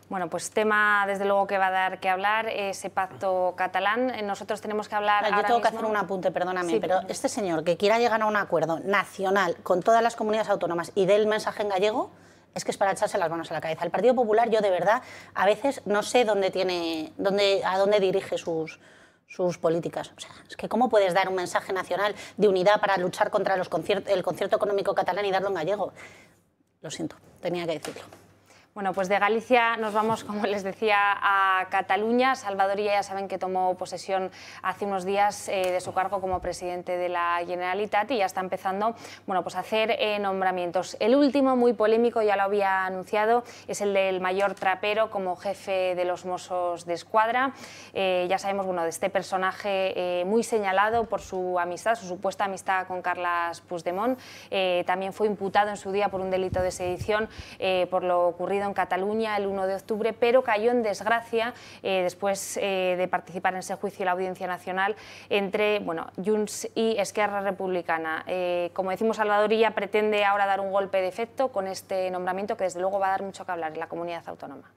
Bueno, pues tema desde luego que va a dar que hablar, ese pacto catalán. Eh, nosotros tenemos que hablar. Ah, yo tengo que hacer un apunte, perdóname, pero este señor que quiera llegar a un acuerdo nacional con todas las comunidades autónomas y dé el mensaje en gallego, es que es para echarse las manos a la cabeza. El Partido Popular, yo de verdad, a veces no sé dónde tiene, dónde, a dónde dirige sus, sus políticas. O sea, es que cómo puedes dar un mensaje nacional de unidad para luchar contra el concierto económico catalán y darlo en gallego. Lo siento, tenía que decirlo. Bueno, pues de Galicia nos vamos, *laughs* como les decía, a Cataluña. Salvador ya saben que tomó posesión hace unos días eh, de su cargo como presidente de la Generalitat y ya está empezando bueno, pues a hacer eh, nombramientos. El último, muy polémico, ya lo había anunciado, es el del mayor trapero como jefe de los Mossos de Escuadra. Eh, ya sabemos bueno, de este personaje muy señalado por su amistad, su supuesta amistad con Carlas Puigdemont. también fue imputado en su día por un delito de sedición por lo ocurrido en Cataluña el 1 de octubre, pero cayó en desgracia eh, después eh, de participar en ese juicio la Audiencia Nacional entre bueno, Junts y Esquerra Republicana. Eh, como decimos, Salvadorilla pretende ahora dar un golpe de efecto con este nombramiento que desde luego va a dar mucho que hablar en la comunidad autónoma.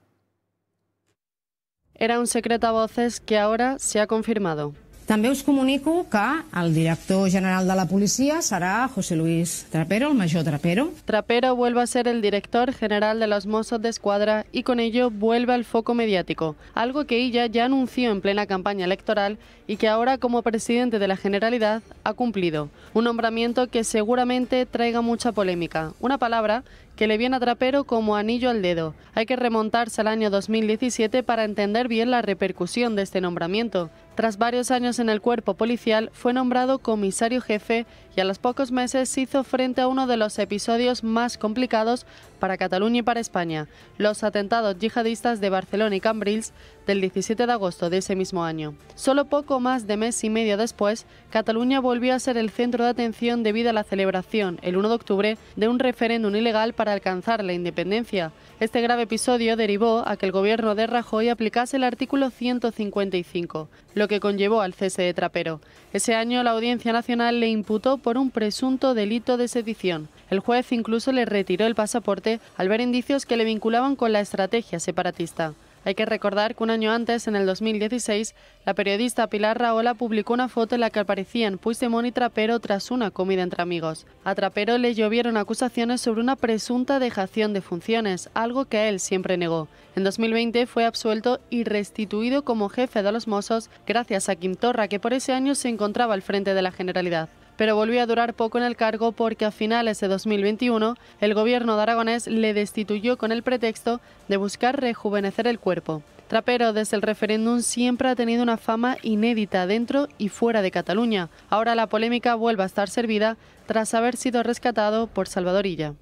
Era un secreto a voces que ahora se ha confirmado. También os comunico que el director general de la policía será José Luis Trapero, el mayor Trapero. Trapero vuelve a ser el director general de los Mossos de Escuadra y con ello vuelve al foco mediático, algo que ella ya anunció en plena campaña electoral y que ahora como presidente de la Generalidad ha cumplido. Un nombramiento que seguramente traiga mucha polémica, una palabra que le viene a Trapero como anillo al dedo. Hay que remontarse al año 2017 para entender bien la repercusión de este nombramiento. Tras varios años en el cuerpo policial, fue nombrado comisario jefe y a los pocos meses se hizo frente a uno de los episodios más complicados para Cataluña y para España, los atentados yihadistas de Barcelona y Cambrils del 17 de agosto de ese mismo año. Solo poco más de mes y medio después, Cataluña volvió a ser el centro de atención debido a la celebración, el 1 de octubre, de un referéndum ilegal para alcanzar la independencia. Este grave episodio derivó a que el gobierno de Rajoy aplicase el artículo 155, lo que conllevó al cese de Trapero. Ese año la Audiencia Nacional le imputó por un presunto delito de sedición. El juez incluso le retiró el pasaporte al ver indicios que le vinculaban con la estrategia separatista. Hay que recordar que un año antes, en el 2016, la periodista Pilar Raola publicó una foto en la que aparecían Puigdemont y Trapero tras una comida entre amigos. A Trapero le llovieron acusaciones sobre una presunta dejación de funciones, algo que él siempre negó. En 2020 fue absuelto y restituido como jefe de los Mossos gracias a Quintorra, que por ese año se encontraba al frente de la Generalidad pero volvió a durar poco en el cargo porque a finales de 2021 el gobierno de Aragonés le destituyó con el pretexto de buscar rejuvenecer el cuerpo. Trapero desde el referéndum siempre ha tenido una fama inédita dentro y fuera de Cataluña. Ahora la polémica vuelve a estar servida tras haber sido rescatado por Salvadorilla.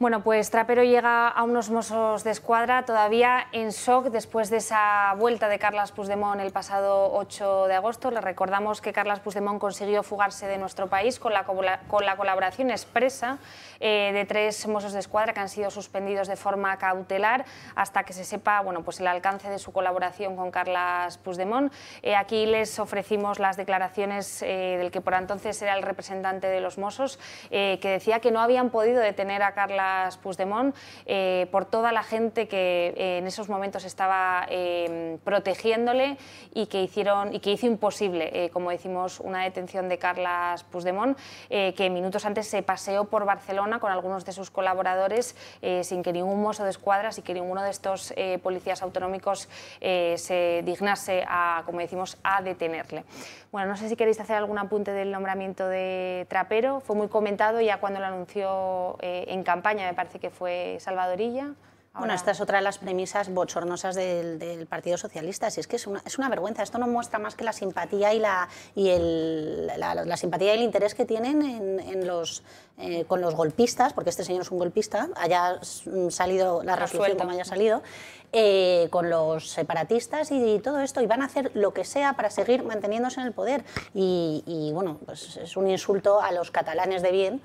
Bueno, pues Trapero llega a unos mozos de escuadra todavía en shock después de esa vuelta de Carlas Puigdemont el pasado 8 de agosto. Les recordamos que Carlas Puigdemont consiguió fugarse de nuestro país con la, con la colaboración expresa eh, de tres mozos de escuadra que han sido suspendidos de forma cautelar hasta que se sepa bueno, pues el alcance de su colaboración con Carlas Puigdemont. Eh, aquí les ofrecimos las declaraciones eh, del que por entonces era el representante de los mozos, que decía que no habían podido detener a Carlas Carles Puigdemont, eh, por toda la gente que eh, en esos momentos estaba em, protegiéndole y que, hicieron, y que hizo imposible, eh, como decimos, una detención de Carles Puigdemont, que minutos antes se paseó por Barcelona con algunos de sus colaboradores sin que ningún mozo de escuadra, y que ninguno de estos policías autonómicos se dignase a, como decimos, a detenerle. Bueno, no sé si queréis hacer algún apunte del nombramiento de Trapero. Fue muy comentado ya cuando lo anunció en campaña me parece que fue Salvadorilla. Bueno, esta es otra de las premisas bochornosas del, Partido Socialista. Si es que es una, es una, vergüenza, esto no muestra más que la simpatía y la y el, la, simpatía y el interés que tienen en, los eh, con los golpistas, porque este señor es un golpista, haya mm, salido la resolución como haya salido, eh, con los separatistas y, todo esto, y van a hacer lo que sea para seguir manteniéndose en el poder. Y, y bueno, pues es un insulto a los catalanes de bien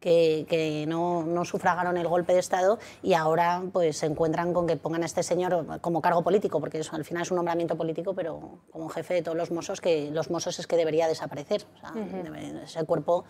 que, no, sufragaron el golpe de Estado y ahora pues se encuentran con que pongan a este señor como cargo político, porque eso, al final es un nombramiento político, pero como jefe de todos los mozos, que los mosos es que debería desaparecer. Ese cuerpo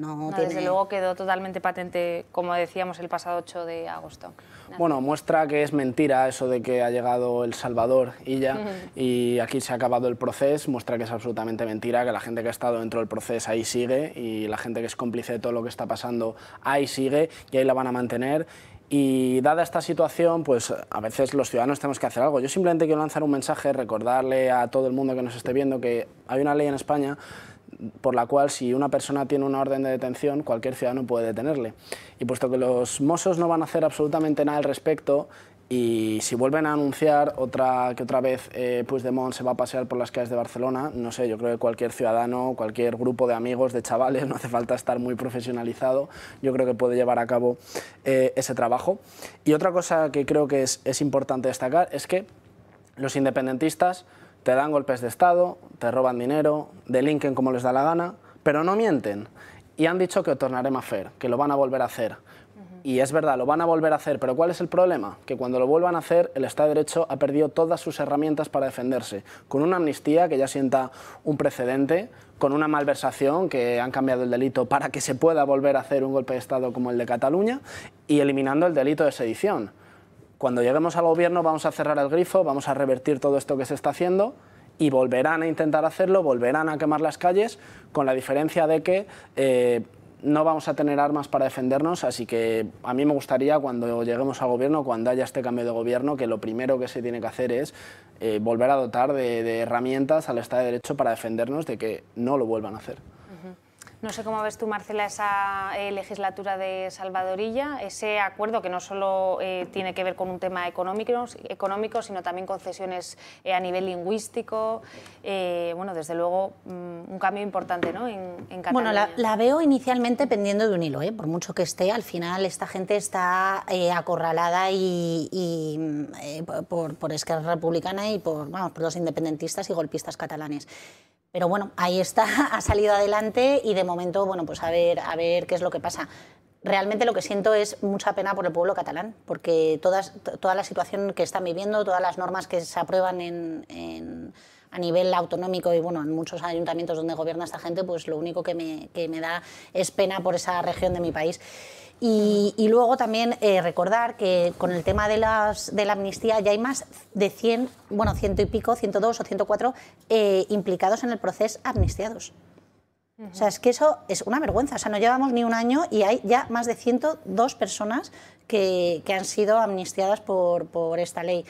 no, Desde luego quedó totalmente patente, como decíamos, el pasado 8 de agosto. Bueno, muestra que es mentira eso de que ha llegado El Salvador y ya, *laughs* y aquí se ha acabado el proceso, muestra que es absolutamente mentira, que la gente que ha estado dentro del proceso ahí sigue y la gente que es cómplice de todo lo que está pasando ahí sigue y ahí la van a mantener. Y dada esta situación, pues a veces los ciudadanos tenemos que hacer algo. Yo simplemente quiero lanzar un mensaje, recordarle a todo el mundo que nos esté viendo que hay una ley en España por la cual si una persona tiene una orden de detención, cualquier ciudadano puede detenerle. Y puesto que los Mossos no van a hacer absolutamente nada al respecto, y si vuelven a anunciar que otra vez eh, Puigdemont se va a pasear por las calles de Barcelona, no sé, yo creo que cualquier ciudadano, cualquier grupo de amigos, de chavales, *laughs* no hace falta estar muy profesionalizado, yo creo que puede llevar a cabo eh, ese trabajo. Y otra cosa que creo que es importante destacar es que los independentistas te dan golpes de Estado, te roban dinero, delinquen como les da la gana, pero no mienten. Y han dicho que tornaremos a hacer, que lo van a volver a hacer. Y es verdad, lo van a volver a hacer, pero ¿cuál es el problema? Que cuando lo vuelvan a hacer, el Estado de Derecho ha perdido todas sus herramientas para defenderse, con una amnistía que ya sienta un precedente, con una malversación que han cambiado el delito para que se pueda volver a hacer un golpe de Estado como el de Cataluña, y eliminando el delito de sedición cuando lleguemos al gobierno vamos a cerrar el grifo, vamos a revertir todo esto que se está haciendo y volverán a intentar hacerlo, volverán a quemar las calles, con la diferencia de que eh, no vamos a tener armas para defendernos, así que a mí me gustaría cuando lleguemos al gobierno, cuando haya este cambio de gobierno, que lo primero que se tiene que hacer es eh, volver a dotar de herramientas al Estado de Derecho para defendernos de que no lo vuelvan a hacer. No sé cómo ves tú, Marcela, esa eh, legislatura de Salvadorilla, ese acuerdo que no solo eh, tiene que ver con un tema económico, económico sino también concesiones eh, a nivel lingüístico. bueno, desde luego, mm, un cambio importante ¿no? en, Cataluña. Bueno, la, veo inicialmente pendiendo de un hilo, por mucho que esté, al final esta gente está acorralada y, mm, por, por Esquerra Republicana y por, por los independentistas y golpistas catalanes pero bueno, ahí está, *laughs* ha salido adelante y de momento, bueno, pues a ver, a ver qué es lo que pasa. Realmente lo que siento es mucha pena por el pueblo catalán, porque todas, toda la situación que están viviendo, todas las normas que se aprueban en, a nivel autonómico y bueno, en muchos ayuntamientos donde gobierna esta gente, pues lo único que me, que me da es pena por esa región de mi país. Y, luego también eh, recordar que con el tema de, de la amnistía ya hay más de 100, bueno, ciento y pico, 102 o 104 eh, implicados en el proceso amnistiados. O sea, es que eso es una vergüenza. O sea, no llevamos ni un año y hay ya más de 102 personas que, que han sido amnistiadas por, por esta ley.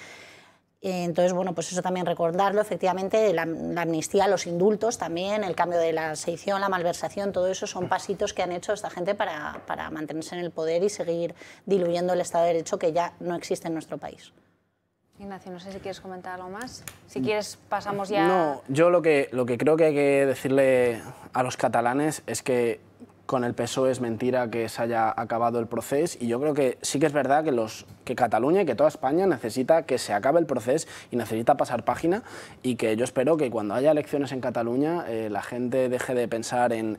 Entonces, bueno, pues eso también recordarlo, efectivamente, la, la, amnistía, los indultos también, el cambio de la sedición, la malversación, todo eso son pasitos que han hecho esta gente para, para mantenerse en el poder y seguir diluyendo el Estado de Derecho que ya no existe en nuestro país. Ignacio, no sé si quieres comentar algo más. Si quieres, pasamos ya... No, yo lo que, lo que creo que hay que decirle a los catalanes es que con el PSOE es mentira que se haya acabado el proceso y yo creo que sí que es verdad que los que Cataluña y que toda España necesita que se acabe el proceso y necesita pasar página y que yo espero que cuando haya elecciones en Cataluña eh, la gente deje de pensar en,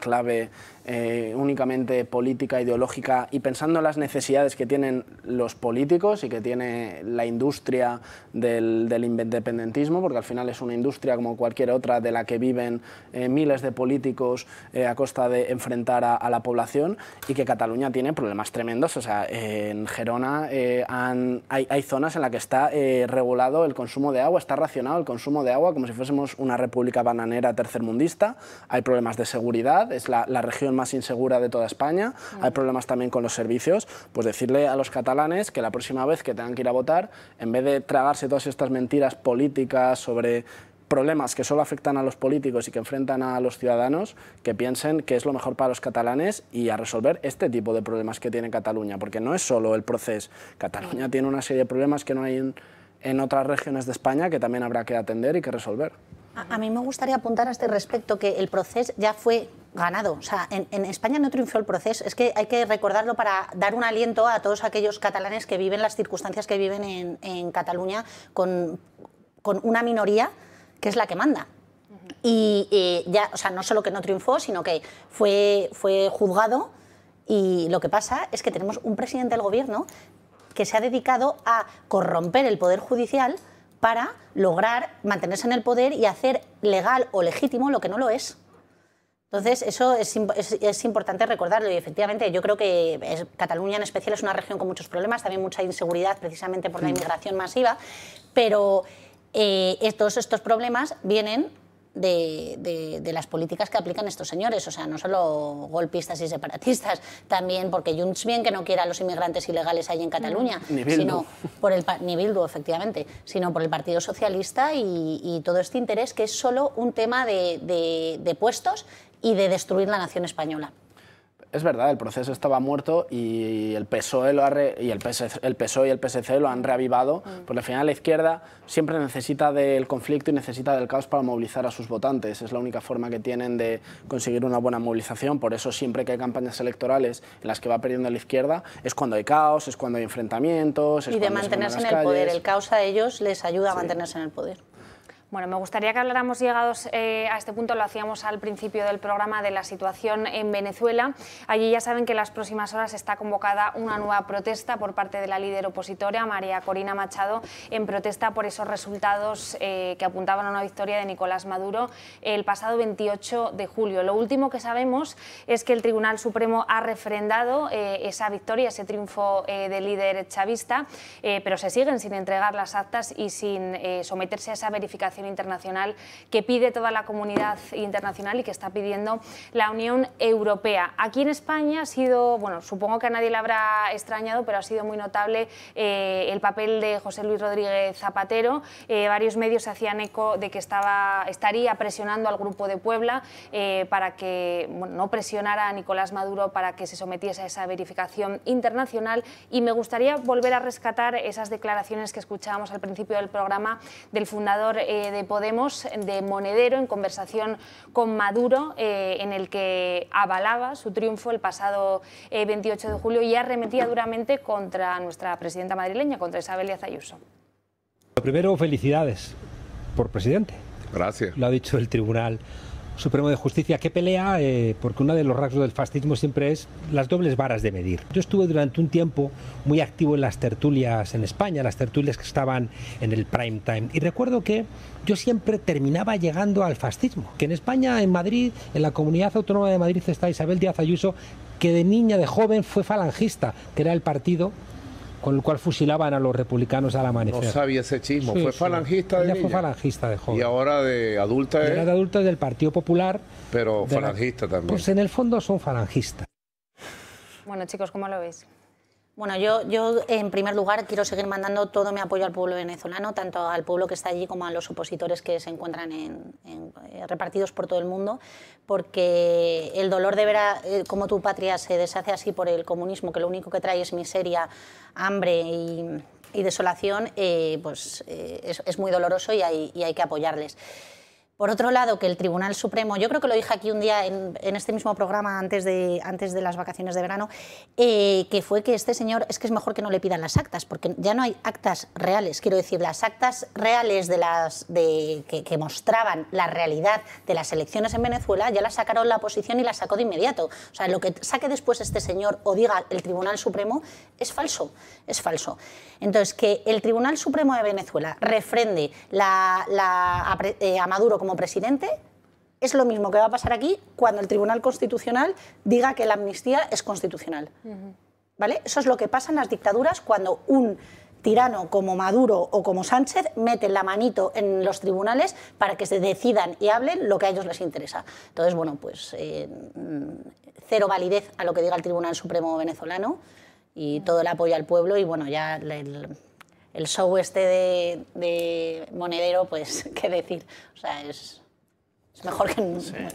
clave eh, únicamente política, ideológica y pensando en las necesidades que tienen los políticos y que tiene la industria del, independentismo, porque al final es una industria como cualquier otra de la que viven eh, miles de políticos a costa de enfrentar a, a, la población y que Cataluña tiene problemas tremendos. O sea, en Gerona eh, hay, zonas en las que está eh, regulado el consumo de agua, está racionado el consumo de agua como si fuésemos una república bananera tercermundista, hay problemas de seguridad, es la, región más insegura de toda España, mm. hay problemas también con los servicios, pues decirle a los catalanes que la próxima vez que tengan que ir a votar, en vez de tragarse todas estas mentiras políticas sobre problemas que solo afectan a los políticos y que enfrentan a los ciudadanos, que piensen que es lo mejor para los catalanes y a resolver este tipo de problemas que tiene Cataluña, porque no es solo el proceso. Cataluña tiene una serie de problemas que no hay en, otras regiones de España que también habrá que atender y que resolver. A, mí me gustaría apuntar a este respecto que el proceso ya fue ganado. O sea, en, España no triunfó el proceso. Es que hay que recordarlo para dar un aliento a todos aquellos catalanes que viven las circunstancias que viven en, Cataluña con, con una minoría que es la que manda. Y eh, ya, o sea, no solo que no triunfó, sino que fue, fue juzgado. Y lo que pasa es que tenemos un presidente del gobierno que se ha dedicado a corromper el poder judicial para lograr mantenerse en el poder y hacer legal o legítimo lo que no lo es. Entonces, eso es, importante recordarlo y efectivamente yo creo que Cataluña en especial es una región con muchos problemas, también mucha inseguridad precisamente por la mm. inmigración masiva, pero eh, estos, estos problemas vienen de, las políticas que aplican estos señores, o sea, no solo golpistas y separatistas, también porque Junts bien que no quiera a los inmigrantes ilegales ahí en Cataluña, mm, ni sino por el ni Bildu, efectivamente, sino por el Partido Socialista y, todo este interés que es solo un tema de puestos y de destruir la nación española es verdad, el proceso estaba muerto y el PSOE, lo ha y, el e, el PSOE y el PSC lo han reavivado, Por mm. porque al final la izquierda siempre necesita del conflicto y necesita del caos para movilizar a sus votantes. Es la única forma que tienen de conseguir una buena movilización, por eso siempre que hay campañas electorales en las que va perdiendo la izquierda, es cuando hay caos, es cuando hay enfrentamientos. Es y de mantenerse en el poder, el caos a ellos les ayuda a mantenerse en el poder. Bueno, me gustaría que habláramos, llegados eh, a este punto, lo hacíamos al principio del programa, de la situación en Venezuela. Allí ya saben que en las próximas horas está convocada una nueva protesta por parte de la líder opositora, María Corina Machado, en protesta por esos resultados eh, que apuntaban a una victoria de Nicolás Maduro el pasado 28 de julio. Lo último que sabemos es que el Tribunal Supremo ha refrendado eh, esa victoria, ese triunfo del líder chavista, pero se siguen sin entregar las actas y sin someterse a esa verificación internacional que pide toda la comunidad internacional y que está pidiendo la Unión Europea. Aquí en España ha sido, bueno, supongo que a nadie le habrá extrañado, pero ha sido muy notable eh, el papel de José Luis Rodríguez Zapatero. Eh, varios medios hacían eco de que estaba, estaría presionando al Grupo de Puebla eh, para que bueno, no presionara a Nicolás Maduro para que se sometiese a esa verificación internacional. Y me gustaría volver a rescatar esas declaraciones que escuchábamos al principio del programa del fundador de Podemos de Monedero en conversación con Maduro, eh, en el que avalaba su triunfo el pasado 28 eh, de julio y arremetía duramente contra nuestra presidenta madrileña, contra Isabel Díaz Ayuso. Lo primero, felicidades por presidente. Gracias. Lo ha dicho el tribunal Supremo de Justicia que pelea, eh, porque uno de los rasgos del fascismo siempre es las dobles varas de medir. Yo estuve durante un tiempo muy activo en las tertulias en España, las tertulias que estaban en el prime time, y recuerdo que yo siempre terminaba llegando al fascismo, que en España, en Madrid, en la comunidad autónoma de Madrid está Isabel Díaz Ayuso, que de niña, de joven, fue falangista, que era el partido con el cual fusilaban a los republicanos al amanecer. No sabía ese chismo. fue falangista de Ella fue falangista de joven. Y ahora de adulta es... Era de adulta del Partido Popular. Pero falangista también. Pues en el fondo son falangistas. Bueno, chicos, ¿cómo lo veis? Bueno, yo, yo en primer lugar quiero seguir mandando todo mi apoyo al pueblo venezolano, tanto al pueblo que está allí como a los opositores que se encuentran en, eh, repartidos por todo el mundo, porque el dolor de ver eh, cómo tu patria se deshace así por el comunismo, que lo único que trae es miseria, hambre y, desolación, eh, pues es, muy doloroso y hay que apoyarles. Por otro lado, que el Tribunal Supremo, yo creo que lo dije aquí un día en, este mismo programa antes de, antes de las vacaciones de verano, eh, que fue que este señor es que es mejor que no le pidan las actas, porque ya no hay actas reales. Quiero decir, las actas reales de las de, que, mostraban la realidad de las elecciones en Venezuela ya las sacaron la oposición y las sacó de inmediato. O sea, lo que saque después este señor o diga el Tribunal Supremo es falso, es falso. Entonces, que el Tribunal Supremo de Venezuela refrende la, eh, a, Maduro como presidente, es lo mismo que va a pasar aquí cuando el Tribunal Constitucional diga que la amnistía es constitucional. ¿Vale? Eso es lo que pasa en las dictaduras cuando un tirano como Maduro o como Sánchez mete la manito en los tribunales para que se decidan y hablen lo que a ellos les interesa. Entonces, bueno, pues eh, cero validez a lo que diga el Tribunal Supremo venezolano y todo el apoyo al pueblo y bueno, ya el, el show este de, Monedero, pues *laughs* qué decir, o sea, es, mejor que nunca.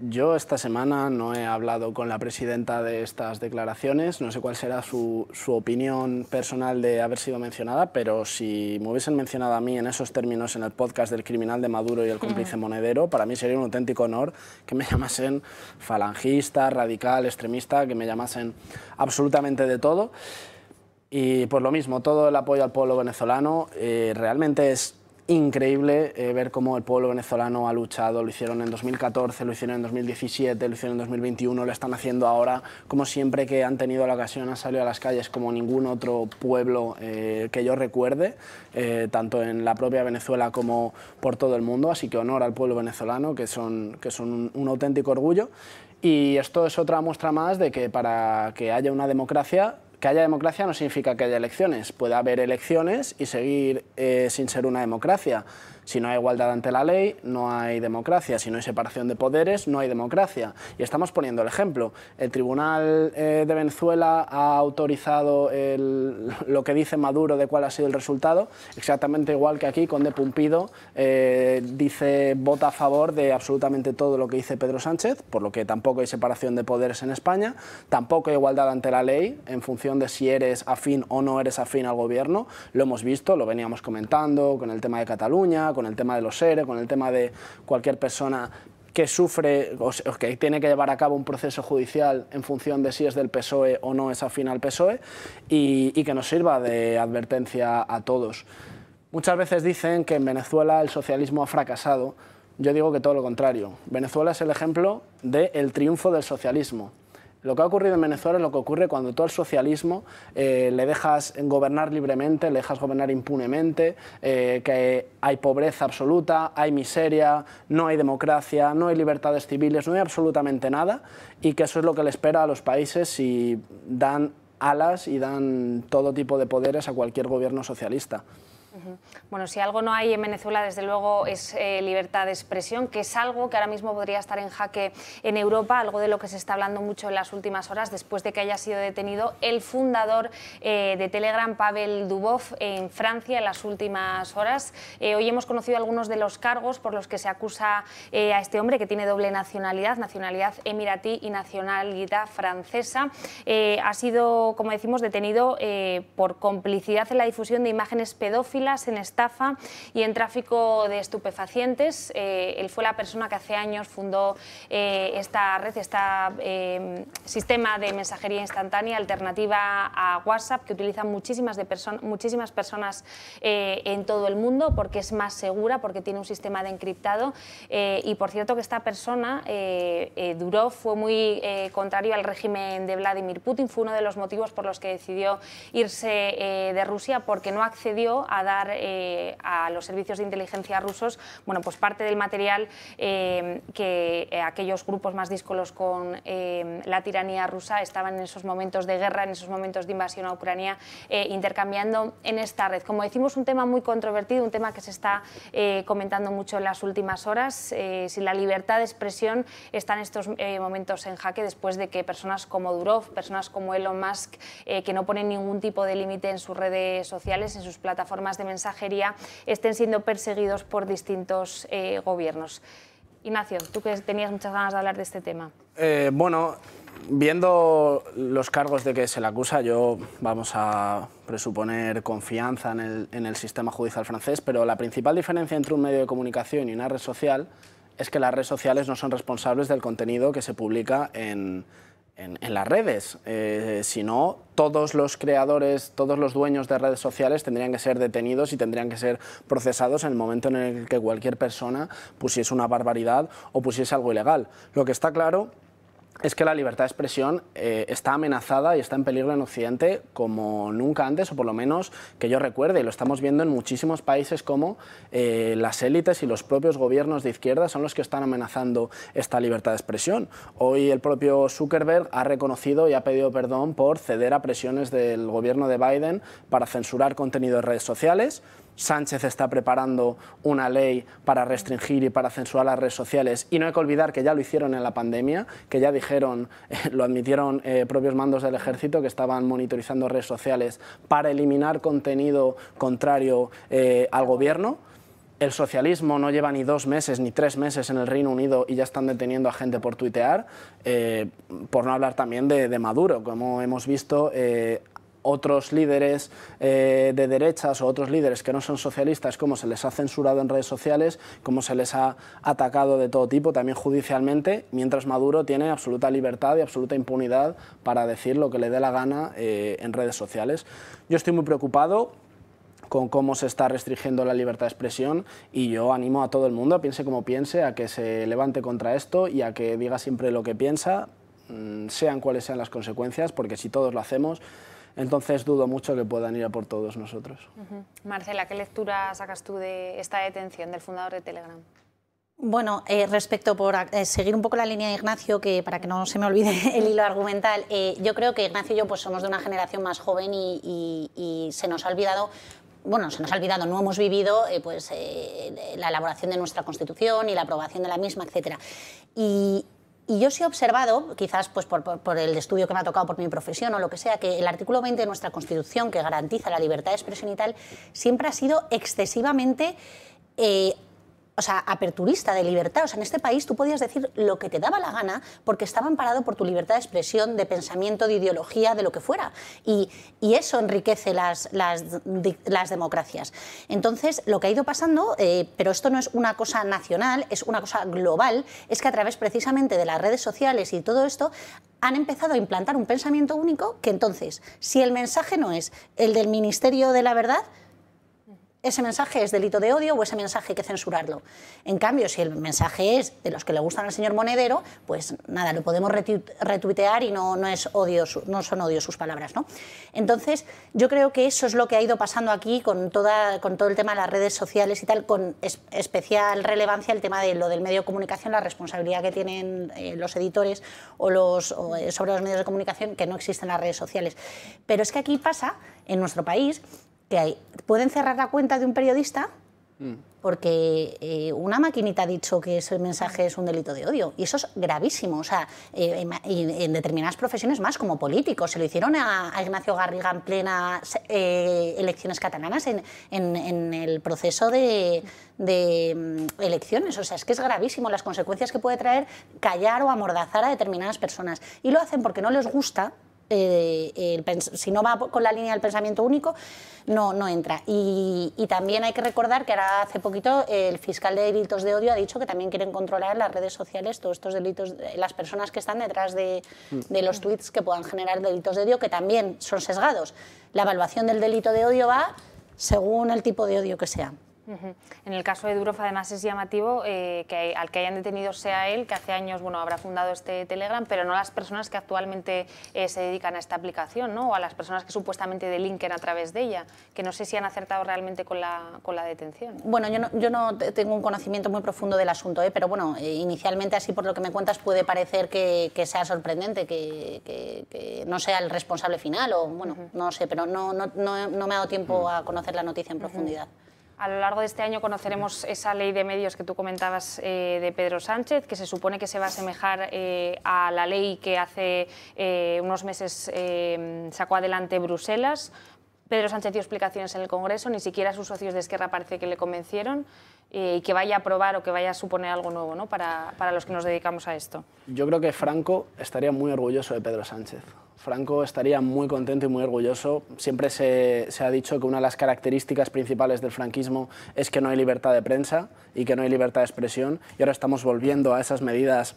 Yo esta semana no he hablado con la presidenta de estas declaraciones, no sé cuál será su, opinión personal de haber sido mencionada, pero si me hubiesen mencionado a mí en esos términos en el podcast del criminal de Maduro y el cómplice mm. monedero, para mí sería un auténtico honor que me *laughs* llamasen falangista, radical, extremista, que me llamasen absolutamente de todo. Y por pues lo mismo, todo el apoyo al pueblo venezolano. Eh, realmente es increíble eh, ver cómo el pueblo venezolano ha luchado. Lo hicieron en 2014, lo hicieron en 2017, lo hicieron en 2021, lo están haciendo ahora. Como siempre que han tenido la ocasión han salido a las calles como ningún otro pueblo eh, que yo recuerde, tanto en la propia Venezuela como por todo el mundo. Así que honor al pueblo venezolano, que son, que son un auténtico orgullo. Y esto es otra muestra más de que para que haya una democracia que haya democracia no significa que haya elecciones. Puede haber elecciones y seguir eh, sin ser una democracia. Si no hay igualdad ante la ley, no hay democracia. Si no hay separación de poderes, no hay democracia. Y estamos poniendo el ejemplo. El Tribunal eh, de Venezuela ha autorizado *laughs* lo que dice Maduro de cuál ha sido el resultado, exactamente igual que aquí con De Pumpido eh, dice vota a favor de absolutamente todo lo que dice Pedro Sánchez, por lo que tampoco hay separación de poderes en España, tampoco hay igualdad ante la ley en función de si eres afín o no eres afín al gobierno. Lo hemos visto, lo veníamos comentando con el tema de Cataluña, con el tema de los seres, con el tema de cualquier persona que sufre o que tiene que llevar a cabo un proceso judicial en función de si es del PSOE o no es afín al PSOE y, que nos sirva de advertencia a todos. Muchas veces dicen que en Venezuela el socialismo ha fracasado. Yo digo que todo lo contrario. Venezuela es el ejemplo del de triunfo del socialismo. Lo que ha ocurrido en Venezuela es lo que ocurre cuando todo el socialismo eh, le dejas gobernar libremente, le dejas gobernar impunemente, eh, que hay pobreza absoluta, hay miseria, no hay democracia, no hay libertades civiles, no hay absolutamente nada y que eso es lo que le espera a los países si dan alas y dan todo tipo de poderes a cualquier gobierno socialista. Bueno, si algo no hay en Venezuela, desde luego, es eh, libertad de expresión, que es algo que ahora mismo podría estar en jaque en Europa, algo de lo que se está hablando mucho en las últimas horas, después de que haya sido detenido el fundador eh, de Telegram, Pavel Dubov, en Francia en las últimas horas. Eh, hoy hemos conocido algunos de los cargos por los que se acusa a este hombre, que tiene doble nacionalidad, nacionalidad emiratí y nacionalidad francesa. ha sido, como decimos, detenido por complicidad en la difusión de imágenes pedófilas en estafa y en tráfico de estupefacientes. Eh, él fue la persona que hace años fundó eh, esta red, este sistema de mensajería instantánea alternativa a WhatsApp que utilizan muchísimas, de personas, muchísimas personas eh, en todo el mundo porque es más segura, porque tiene un sistema de encriptado. y por cierto que esta persona, Duró, fue muy contrario al régimen de Vladimir Putin, fue uno de los motivos por los que decidió irse de Rusia porque no accedió a dar eh, a los servicios de inteligencia rusos bueno, pues parte del material eh, que eh, aquellos grupos más díscolos con la tiranía rusa estaban en esos momentos de guerra, en esos momentos de invasión a Ucrania, intercambiando en esta red. Como decimos, un tema muy controvertido, un tema que se está comentando mucho en las últimas horas, si la libertad de expresión está en estos momentos en jaque después de que personas como Durov, personas como Elon Musk, que no ponen ningún tipo de límite en sus redes sociales, en sus plataformas de mensajería estén siendo perseguidos por distintos eh, gobiernos. Ignacio, tú que tenías muchas ganas de hablar de este tema. Eh, bueno, viendo los cargos de que se le acusa, yo vamos a presuponer confianza en el sistema judicial francés, pero la principal diferencia entre un medio de comunicación y una red social es que las redes sociales no son responsables del contenido que se publica en, en, las redes. Eh, si no, todos los creadores, todos los dueños de redes sociales tendrían que ser detenidos y tendrían que ser procesados en el momento en el que cualquier persona pusiese una barbaridad o pusiese algo ilegal. Lo que está claro es que la libertad de expresión eh, está amenazada y está en peligro en Occidente como nunca antes, o por lo menos que yo recuerde. Y lo estamos viendo en muchísimos países como eh, las élites y los propios gobiernos de izquierda son los que están amenazando esta libertad de expresión. Hoy el propio Zuckerberg ha reconocido y ha pedido perdón por ceder a presiones del gobierno de Biden para censurar contenido de redes sociales. Sánchez está preparando una ley para restringir y para censurar las redes sociales. Y no hay que olvidar que ya lo hicieron en la pandemia, que ya dijeron, *laughs* eh, lo admitieron eh, propios mandos del ejército que estaban monitorizando redes sociales para eliminar contenido contrario eh, al gobierno. El socialismo no lleva ni dos meses ni tres meses en el Reino Unido y ya están deteniendo a gente por tuitear, por no hablar también de, Maduro, como hemos visto, otros líderes eh, de derechas o otros líderes que no son socialistas, cómo se les ha censurado en redes sociales, cómo se les ha atacado de todo tipo, también judicialmente, mientras Maduro tiene absoluta libertad y absoluta impunidad para decir lo que le dé la gana eh, en redes sociales. Yo estoy muy preocupado con cómo se está restringiendo la libertad de expresión y yo animo a todo el mundo, piense como piense, a que se levante contra esto y a que diga siempre lo que piensa, mm, sean cuáles sean las consecuencias, porque si todos lo hacemos, entonces dudo mucho que puedan ir a por todos nosotros. Marcela, ¿qué lectura sacas tú de esta detención del fundador de Telegram? Bueno, eh, respecto por eh, seguir un poco la línea de Ignacio, que para que no se me olvide *laughs* el hilo argumental, eh, yo creo que Ignacio y yo pues, somos de una generación más joven y, se nos ha olvidado bueno, se nos ha olvidado, no hemos vivido pues, la elaboración de nuestra Constitución y la aprobación de la misma, etc. Y y yo sí he observado, quizás pues por, el estudio que me ha tocado por mi profesión o lo que sea, que el artículo 20 de nuestra Constitución, que garantiza la libertad de expresión y tal, siempre ha sido excesivamente eh, o sea, aperturista, de libertad. O sea, en este país tú podías decir lo que te daba la gana porque estaba amparado por tu libertad de expresión, de pensamiento, de ideología, de lo que fuera. Y, eso enriquece las, las, democracias. Entonces, lo que ha ido pasando, eh, pero esto no es una cosa nacional, es una cosa global, es que a través precisamente de las redes sociales y todo esto han empezado a implantar un pensamiento único que entonces, si el mensaje no es el del Ministerio de la Verdad, ese mensaje es delito de odio o ese mensaje hay que censurarlo. En cambio, si el mensaje es de los que le gustan al señor Monedero, pues nada, lo podemos retuitear y no, no, es no son odios sus palabras. ¿no? Entonces, yo creo que eso es lo que ha ido pasando aquí con, toda, con todo el tema de las redes sociales y tal, con especial relevancia el tema de lo del medio de comunicación, la responsabilidad que tienen eh, los editores o los, eh, sobre los medios de comunicación que no existen las redes sociales. Pero es que aquí pasa, en nuestro país, pueden cerrar la cuenta de un periodista mm. porque eh, una maquinita ha dicho que ese mensaje es un delito de odio. Y eso es gravísimo. O sea, eh, en, determinadas profesiones más, como políticos. Se lo hicieron a, Ignacio Garriga en plena eh, elecciones catalanas, en, el proceso de, de, mm, elecciones. O sea, es que es gravísimo las consecuencias que puede traer callar o amordazar a determinadas personas. Y lo hacen porque no les gusta eh, si no va con la línea del pensamiento único, no, no entra. Y, también hay que recordar que ahora hace poquito el fiscal de delitos de odio ha dicho que también quieren controlar las redes sociales todos estos delitos, eh, las personas que están detrás de, mm. de los tweets que puedan generar delitos de odio, que también son sesgados. La evaluación del delito de odio va según el tipo de odio que sea. En el caso de Durof, además, es llamativo eh, que al que hayan detenido sea él, que hace años bueno, habrá fundado este Telegram, pero no las personas que actualmente eh, se dedican a esta aplicación, ¿no? o a las personas que supuestamente delinquen a través de ella, que no sé si han acertado realmente con la, con la detención. Bueno, yo no, tengo un conocimiento muy profundo del asunto, ¿eh? pero bueno, inicialmente, así por lo que me cuentas, puede parecer que, sea sorprendente, que, no sea el responsable final, o bueno, no sé, pero no, no, no, me ha dado tiempo a conocer la noticia en profundidad. A lo largo de este año conoceremos esa ley de medios que tú comentabas eh, de Pedro Sánchez, que se supone que se va a asemejar eh, a la ley que hace eh, unos meses sacó adelante Bruselas Pedro Sánchez dio explicaciones en el Congreso, ni siquiera sus socios de Esquerra parece que le convencieron eh, y que vaya a aprobar o que vaya a suponer algo nuevo para, los que nos dedicamos a esto. Yo creo que Franco estaría muy orgulloso de Pedro Sánchez. Franco estaría muy contento y muy orgulloso. Siempre se, se, ha dicho que una de las características principales del franquismo es que no hay libertad de prensa y que no hay libertad de expresión. Y ahora estamos volviendo a esas medidas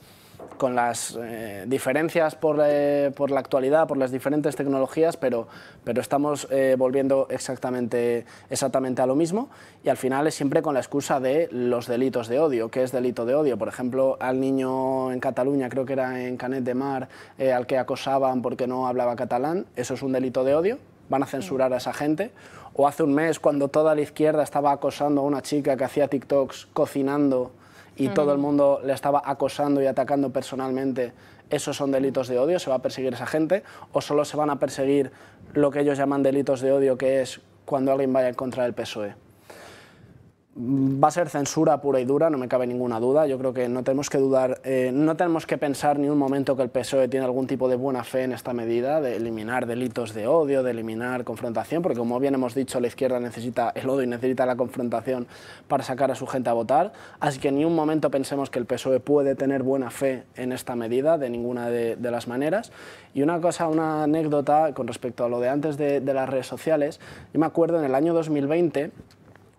con las eh, diferencias eh, por, la actualidad, por las diferentes tecnologías, pero, pero estamos eh, volviendo exactamente, exactamente a lo mismo y al final es siempre con la excusa de los delitos de odio. ¿Qué es delito de odio? Por ejemplo, al niño en Cataluña, creo que era en Canet de Mar, al que acosaban porque no hablaba catalán, eso es un delito de odio, van a censurar a esa gente. O hace un mes, cuando toda la izquierda estaba acosando a una chica que hacía TikToks cocinando y todo el mundo le estaba acosando y atacando personalmente, esos son delitos de odio, se va a perseguir esa gente, o solo se van a perseguir lo que ellos llaman delitos de odio, que es cuando alguien vaya en contra del PSOE va a ser censura pura y dura, no me cabe ninguna duda. Yo creo que no tenemos que dudar, eh, no tenemos que pensar ni un momento que el PSOE tiene algún tipo de buena fe en esta medida, de eliminar delitos de odio, de eliminar confrontación, porque como bien hemos dicho, la izquierda necesita el odio y necesita la confrontación para sacar a su gente a votar. Así que ni un momento pensemos que el PSOE puede tener buena fe en esta medida, de ninguna de, las maneras. Y una cosa, una anécdota con respecto a lo de antes de, de las redes sociales. Yo me acuerdo en el año 2020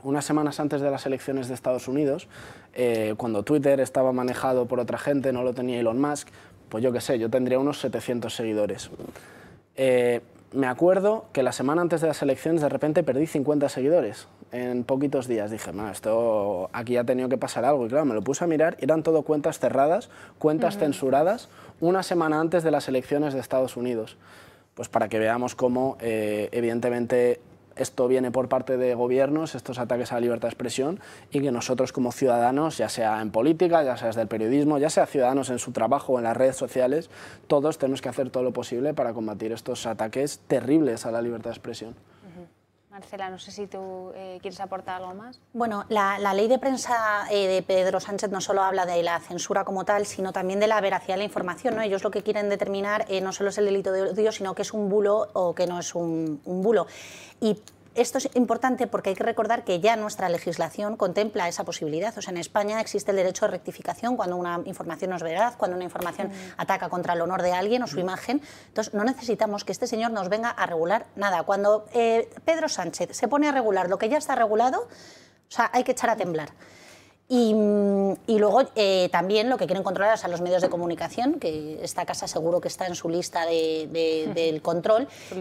unas semanas antes de las elecciones de Estados Unidos, eh, cuando Twitter estaba manejado por otra gente, no lo tenía Elon Musk, pues yo qué sé, yo tendría unos 700 seguidores. Eh, me acuerdo que la semana antes de las elecciones de repente perdí 50 seguidores en poquitos días. Dije, bueno, esto aquí ha tenido que pasar algo. Y claro, me lo puse a mirar eran todo cuentas cerradas, cuentas censuradas, una semana antes de las elecciones de Estados Unidos. Pues para que veamos cómo, eh, evidentemente, esto viene por parte de gobiernos, estos ataques a la libertad de expresión, y que nosotros como ciudadanos, ya sea en política, ya sea desde el periodismo, ya sea ciudadanos en su trabajo o en las redes sociales, todos tenemos que hacer todo lo posible para combatir estos ataques terribles a la libertad de expresión. Marcela, no sé si tú eh, quieres aportar algo más. Bueno, la, ley de prensa eh, de Pedro Sánchez no solo habla de la censura como tal, sino también de la veracidad de la información. ¿no? Ellos lo que quieren determinar eh, no solo es el delito de odio, sino que es un bulo o que no es un, bulo. Esto es importante porque hay que recordar que ya nuestra legislación contempla esa posibilidad. en España existe el derecho de rectificación cuando una información no es verdad, cuando una información ataca contra el honor de alguien o su imagen. Entonces, no necesitamos que este señor nos venga a regular nada. Cuando eh, Pedro Sánchez se pone a regular lo que ya está regulado, o sea, hay que echar a temblar. Y, luego eh, también lo que quieren controlar es a los medios de comunicación, que esta casa seguro que está en su lista de, del control. *laughs*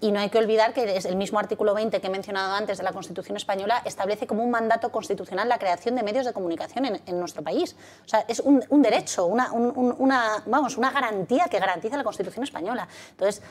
y, no hay que olvidar que el mismo artículo 20 que he mencionado antes de la Constitución española establece como un mandato constitucional la creación de medios de comunicación en, nuestro país. O sea, es un, derecho, una, una, vamos, una garantía que garantiza la Constitución española. Entonces,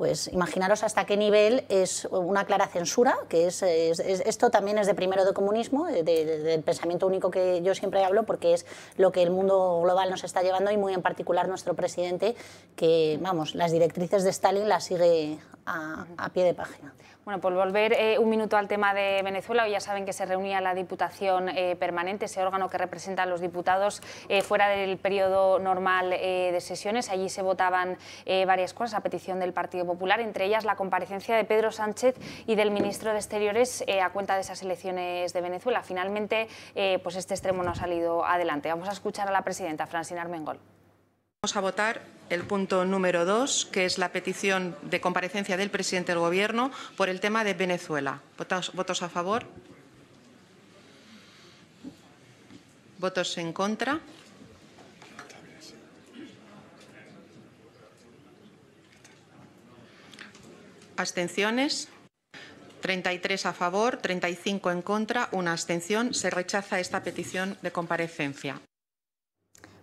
pues imaginaros hasta qué nivel es una clara censura, que es, esto también es de primero de comunismo, del pensamiento único que yo siempre hablo, porque es lo que el mundo global nos está llevando y muy en particular nuestro presidente, que vamos, las directrices de Stalin las sigue a pie de página. Bueno, por volver eh, un minuto al tema de Venezuela, hoy ya saben que se reunía la Diputación eh, Permanente, ese órgano que representa a los diputados eh, fuera del periodo normal de sesiones. Allí se votaban varias cosas a petición del Partido Popular, entre ellas la comparecencia de Pedro Sánchez y del ministro de Exteriores a cuenta de esas elecciones de Venezuela. Finalmente, pues este extremo no ha salido adelante. Vamos a escuchar a la presidenta, Francina Armengol. Vamos a votar el punto número dos, que es la petición de comparecencia del presidente del Gobierno por el tema de Venezuela. ¿Votos, a favor? ¿Votos en contra? ¿Abstenciones? 33 a favor, 35 en contra, una abstención. Se rechaza esta petición de comparecencia.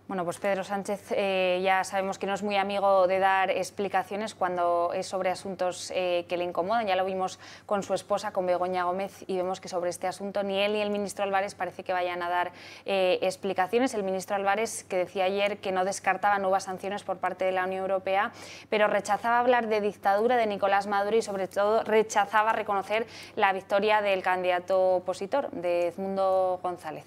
Bueno, pues Pedro Sánchez eh, ya sabemos que no es muy amigo de dar explicaciones cuando es sobre asuntos eh, que le incomodan. Ya lo vimos con su esposa, con Begoña Gómez, y vemos que sobre este asunto ni él ni el ministro Álvarez parece que vayan a dar eh, explicaciones. El ministro Álvarez, que decía ayer que no descartaba nuevas sanciones por parte de la Unión Europea, pero rechazaba hablar de dictadura de Nicolás Maduro y sobre todo rechazaba reconocer la victoria del candidato opositor, de Edmundo González.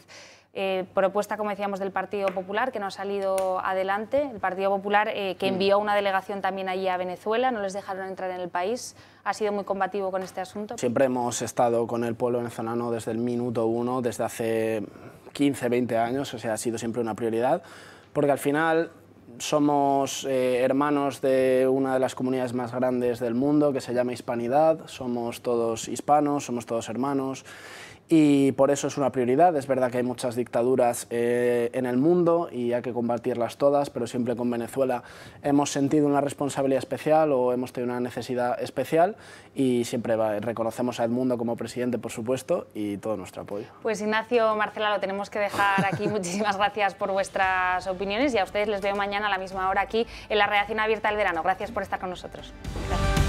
Eh, propuesta, como decíamos, del Partido Popular, que no ha salido adelante. El Partido Popular, eh, que mm. envió una delegación también allí a Venezuela, no les dejaron entrar en el país, ha sido muy combativo con este asunto. Siempre hemos estado con el pueblo venezolano desde el minuto uno, desde hace 15, 20 años, o sea, ha sido siempre una prioridad, porque al final somos eh, hermanos de una de las comunidades más grandes del mundo, que se llama Hispanidad, somos todos hispanos, somos todos hermanos y por eso es una prioridad. Es verdad que hay muchas dictaduras eh, en el mundo y hay que combatirlas todas, pero siempre con Venezuela hemos sentido una responsabilidad especial o hemos tenido una necesidad especial y siempre reconocemos a Edmundo como presidente, por supuesto, y todo nuestro apoyo. Pues Ignacio, Marcela, lo tenemos que dejar aquí. *laughs* Muchísimas gracias por vuestras opiniones y a ustedes les veo mañana a la misma hora aquí en la Redacción Abierta del Verano. Gracias por estar con nosotros. Gracias.